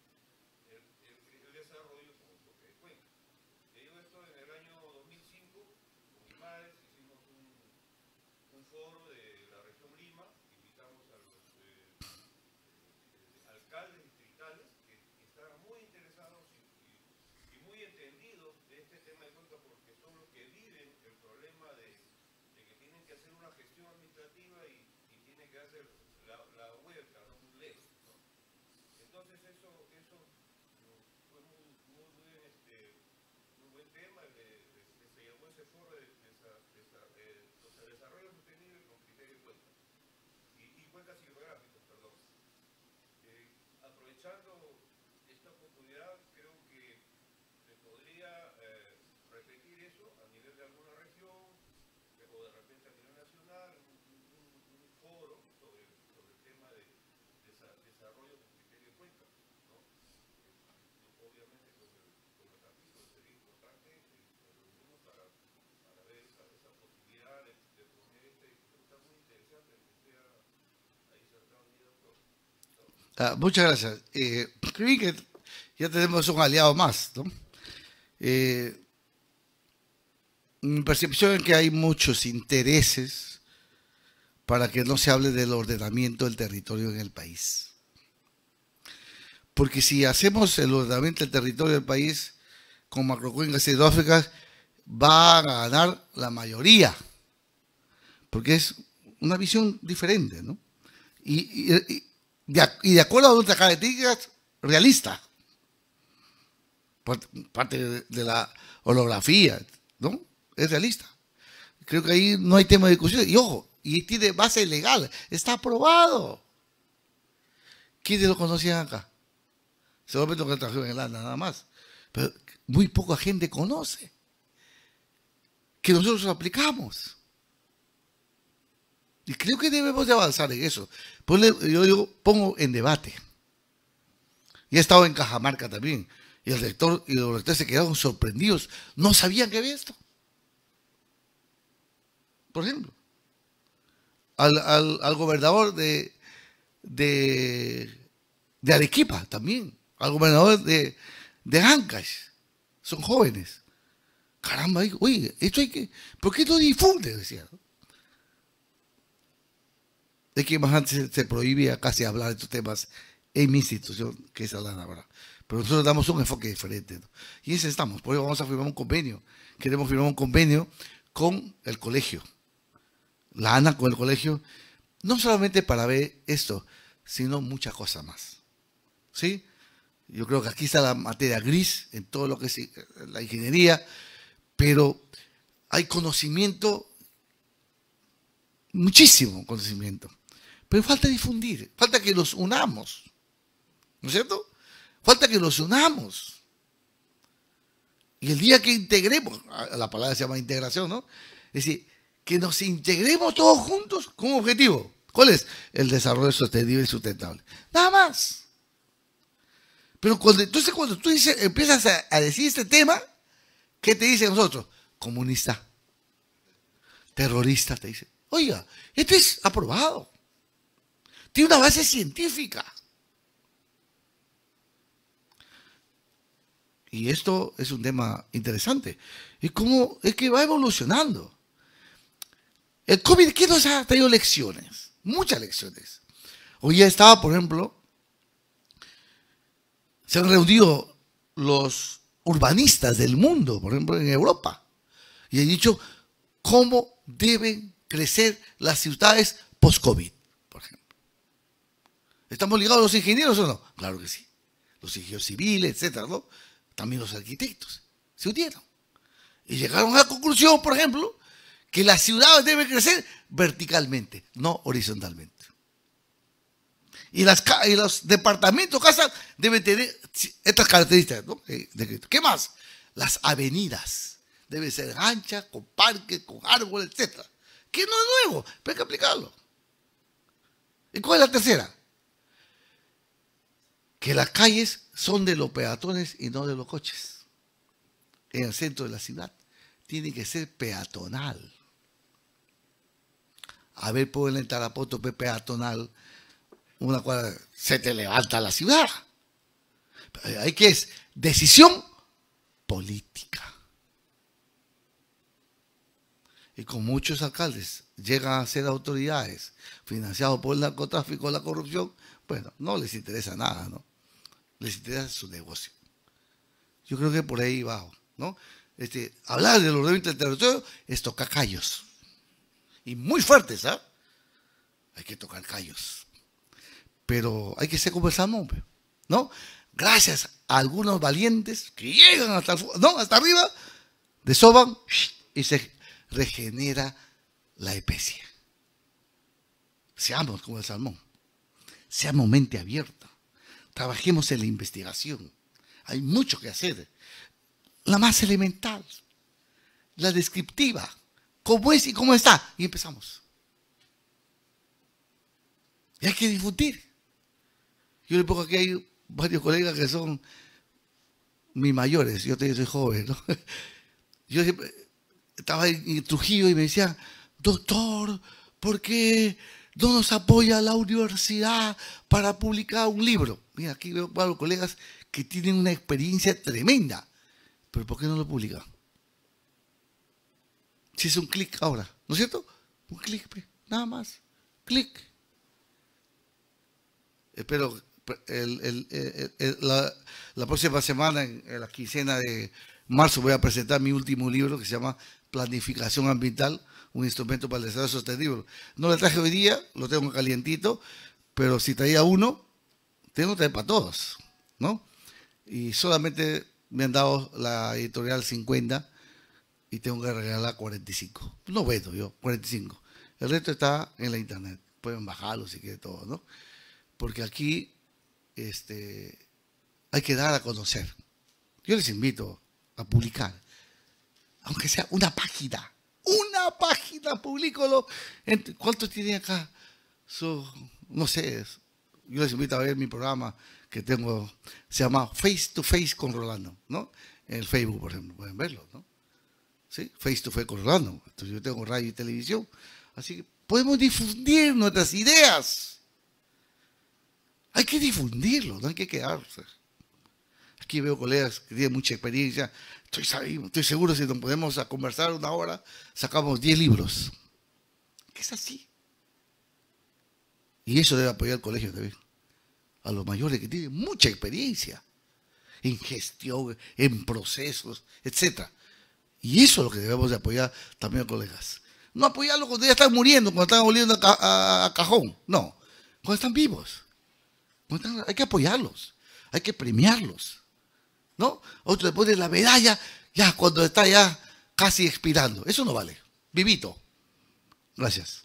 el, desarrollo como un toque de cuenca. Te digo esto en el año 2005, con mi padres hicimos un foro de, desarrollo sostenible con criterio de cuenta y, y hidrográficas, perdón. Eh, aprovechando esta oportunidad, creo que se podría eh, repetir eso a nivel de alguna región o de repente a nivel nacional, un, foro sobre, el tema de, desarrollo con criterio de cuenta eh, Obviamente Ah, muchas gracias. Eh, que ya tenemos un aliado más, eh, mi percepción es que hay muchos intereses para que no se hable del ordenamiento del territorio en el país. Porque si hacemos el ordenamiento del territorio del país con macrocuencas Sudáfrica, va a ganar la mayoría. Porque es una visión diferente, ¿no? y y de acuerdo a nuestras características realista. Parte de, la holografía, ¿no? Es realista. Creo que ahí no hay tema de discusión. Y ojo, y tiene base legal, está aprobado. ¿Quiénes lo conocían acá? Seguramente lo en el nada más. Pero muy poca gente conoce que nosotros aplicamos. Y creo que debemos de avanzar en eso. yo pongo en debate. Y he estado en Cajamarca también. Y el rector y los rectores se quedaron sorprendidos. No sabían que había esto. Por ejemplo, al, gobernador de, de, Arequipa también, al gobernador de, de son jóvenes. Caramba, oye, esto hay que. ¿Por qué lo difunde? Decía es que más antes se, prohibía casi hablar de estos temas en mi institución, que es la ¿verdad? Pero nosotros damos un enfoque diferente. Y ese estamos. Por eso vamos a firmar un convenio. Queremos firmar un convenio con el colegio. La ANA con el colegio. No solamente para ver esto, sino muchas cosas más. ¿Sí? Yo creo que aquí está la materia gris en todo lo que es eh, la ingeniería, pero hay conocimiento, muchísimo conocimiento. Pero falta difundir, falta que los unamos. ¿No es cierto? Falta que los unamos. Y el día que integremos, la palabra se llama integración, ¿no? Es decir, que nos integremos todos juntos con un objetivo. ¿Cuál es? El desarrollo sostenible y sustentable. Nada más. Pero entonces cuando tú empiezas a, a, decir este tema, ¿qué te dicen nosotros? Comunista. Terrorista, te dice. Oiga, esto es aprobado tiene una base científica. Y esto es un tema interesante. Y cómo es que va evolucionando. El COVID, ¿qué nos ha traído lecciones? Muchas lecciones. Hoy ya estaba, por ejemplo, se han reunido los urbanistas del mundo, por ejemplo, en Europa, y han dicho cómo deben crecer las ciudades post-COVID. ¿Estamos ligados a los ingenieros o no? Claro que sí. Los ingenieros civiles, etcétera, ¿no? También los arquitectos se unieron. Y llegaron a la conclusión, por ejemplo, que las ciudad debe crecer verticalmente, no horizontalmente. Y, las, los departamentos, casas, deben tener estas características. ¿no? Eh, ¿Qué más? Las avenidas deben ser anchas, con parques, con árboles, etc. ¿Qué no es nuevo, pero hay que aplicarlo. ¿Y cuál es la tercera? que las calles son de los peatones y no de los coches. En el centro de la ciudad tiene que ser peatonal. A ver, pueden entrar a peatonal, una cual se te levanta la ciudad. Hay que es decisión política. Y con muchos alcaldes llegan a ser autoridades financiados por el narcotráfico o la corrupción, bueno, no les interesa nada, ¿no? les interesa su negocio. Yo creo que por ahí va, ¿no? Este, hablar del ordenamiento del territorio es tocar callos. Y muy fuertes, ¿ah? Hay que tocar callos. Pero hay que ser como el salmón, ¿no? Gracias a algunos valientes que llegan hasta, ¿no? hasta arriba, desoban y se regenera la especie. Seamos como el salmón. Seamos mente abierta. Trabajemos en la investigación. Hay mucho que hacer. La más elemental, la descriptiva. ¿Cómo es y cómo está? Y empezamos. Y hay que difundir. Yo le pongo aquí hay varios colegas que son mis mayores. Yo soy joven. Yo estaba en Trujillo y me decía, doctor, ¿por qué no nos apoya la universidad para publicar un libro. Mira, aquí veo varios colegas que tienen una experiencia tremenda, pero ¿por qué no lo publican? Si es un clic ahora, ¿no es cierto? Un clic, nada más, clic. Espero el, la, próxima semana, en la quincena de marzo, voy a presentar mi último libro que se llama Planificación Ambiental un instrumento para el desarrollo sostenible. No lo traje hoy día, lo tengo calientito, pero si traía uno, tengo que traer para todos, ¿no? Y solamente me han dado la editorial 50 y tengo que regalar 45. No veo yo, 45. El resto está en la internet. Pueden bajarlo si quieren todo, ¿no? Porque aquí este, hay que dar a conocer. Yo les invito a publicar, aunque sea una página una página público. ¿Cuántos tienen acá? no sé. Yo les invito a ver mi programa que tengo, se llama Face to Face con Rolando, ¿no? En el Facebook, por ejemplo, pueden verlo, ¿no? ¿Sí? Face to Face con Rolando. yo tengo radio y televisión. Así que podemos difundir nuestras ideas. Hay que difundirlo, no hay que quedarse. Aquí veo colegas que tienen mucha experiencia, Estoy, estoy seguro si nos podemos a conversar una hora, sacamos 10 libros. ¿Qué es así. Y eso debe apoyar el colegio también. A los mayores que tienen mucha experiencia en gestión, en procesos, etc. Y eso es lo que debemos de apoyar también colegas. No apoyarlos cuando ya están muriendo, cuando están volviendo a, cajón. No, cuando están vivos. hay que apoyarlos, hay que premiarlos. ¿no? Otro le pone la medalla ya cuando está ya casi expirando. Eso no vale. Vivito. Gracias.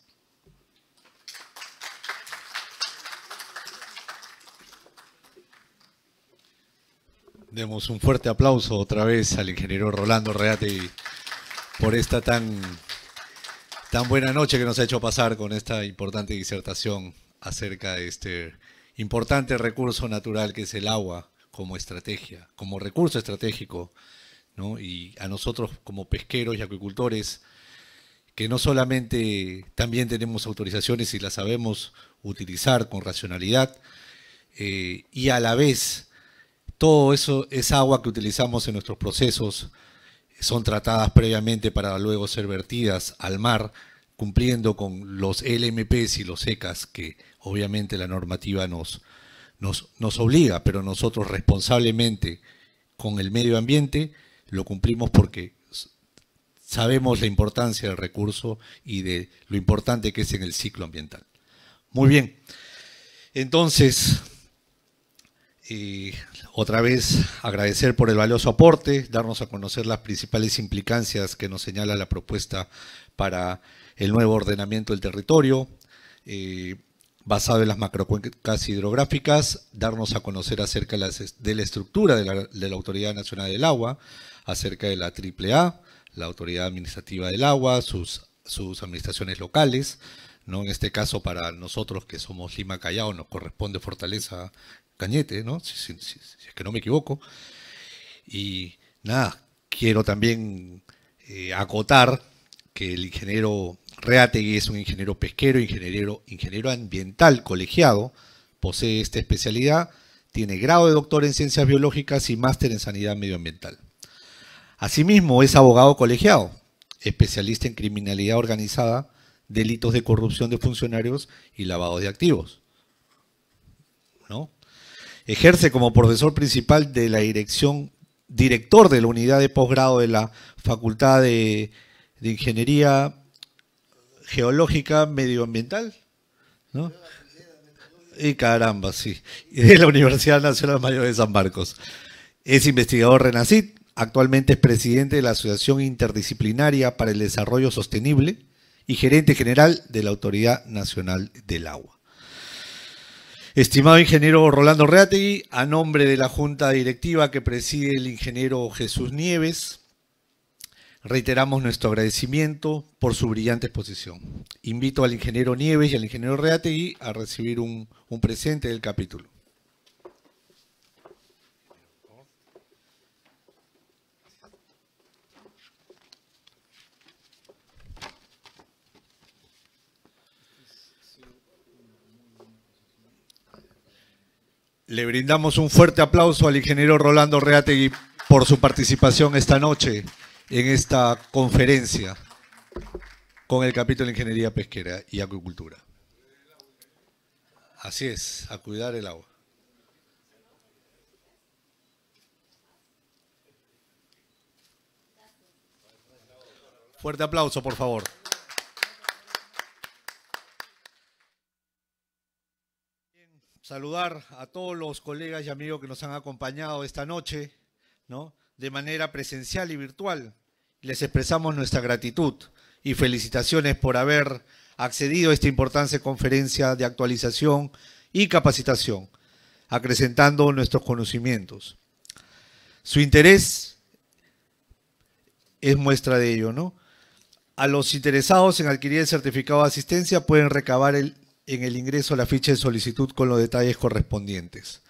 Demos un fuerte aplauso otra vez al ingeniero Rolando Reate por esta tan, tan buena noche que nos ha hecho pasar con esta importante disertación acerca de este importante recurso natural que es el agua como estrategia, como recurso estratégico. Y a nosotros como pesqueros y acuicultores, que no solamente también tenemos autorizaciones y las sabemos utilizar con racionalidad, eh, y a la vez todo eso, es agua que utilizamos en nuestros procesos son tratadas previamente para luego ser vertidas al mar, cumpliendo con los LMPs y los ECAS que obviamente la normativa nos, nos, obliga, pero nosotros responsablemente con el medio ambiente lo cumplimos porque sabemos la importancia del recurso y de lo importante que es en el ciclo ambiental. Muy bien, entonces, eh, otra vez agradecer por el valioso aporte, darnos a conocer las principales implicancias que nos señala la propuesta para el nuevo ordenamiento del territorio. Eh, basado en las macrocuencas hidrográficas, darnos a conocer acerca de la, estructura de la, Autoridad Nacional del Agua, acerca de la AAA, la Autoridad Administrativa del Agua, sus, administraciones locales, ¿no? En este caso, para nosotros que somos Lima Callao, nos corresponde Fortaleza Cañete, ¿no? Si, es que no me equivoco. Y nada, quiero también eh, acotar que el ingeniero Reategui es un ingeniero pesquero, ingeniero, ambiental colegiado, posee esta especialidad, tiene grado de doctor en ciencias biológicas y máster en sanidad medioambiental. Asimismo, es abogado colegiado, especialista en criminalidad organizada, delitos de corrupción de funcionarios y lavado de activos. Ejerce como profesor principal de la dirección, director de la unidad de posgrado de la Facultad de, de Ingeniería geológica medioambiental, ¿no? Y caramba, sí. de la Universidad Nacional Mayor de San Marcos. Es investigador renacid, actualmente es presidente de la Asociación Interdisciplinaria para el Desarrollo Sostenible y gerente general de la Autoridad Nacional del Agua. Estimado ingeniero Rolando Reategui, a nombre de la Junta Directiva que preside el ingeniero Jesús Nieves, Reiteramos nuestro agradecimiento por su brillante exposición. Invito al ingeniero Nieves y al ingeniero Reategui a recibir un, presente del capítulo. Le brindamos un fuerte aplauso al ingeniero Rolando Reategui por su participación esta noche en esta conferencia con el capítulo de Ingeniería Pesquera y Acuicultura. Así es, a cuidar el agua. Fuerte aplauso, por favor. Saludar a todos los colegas y amigos que nos han acompañado esta noche, ¿no? de manera presencial y virtual. Les expresamos nuestra gratitud y felicitaciones por haber accedido a esta importante conferencia de actualización y capacitación, acrecentando nuestros conocimientos. Su interés es muestra de ello, ¿no? A los interesados en adquirir el certificado de asistencia pueden recabar en el ingreso la ficha de solicitud con los detalles correspondientes.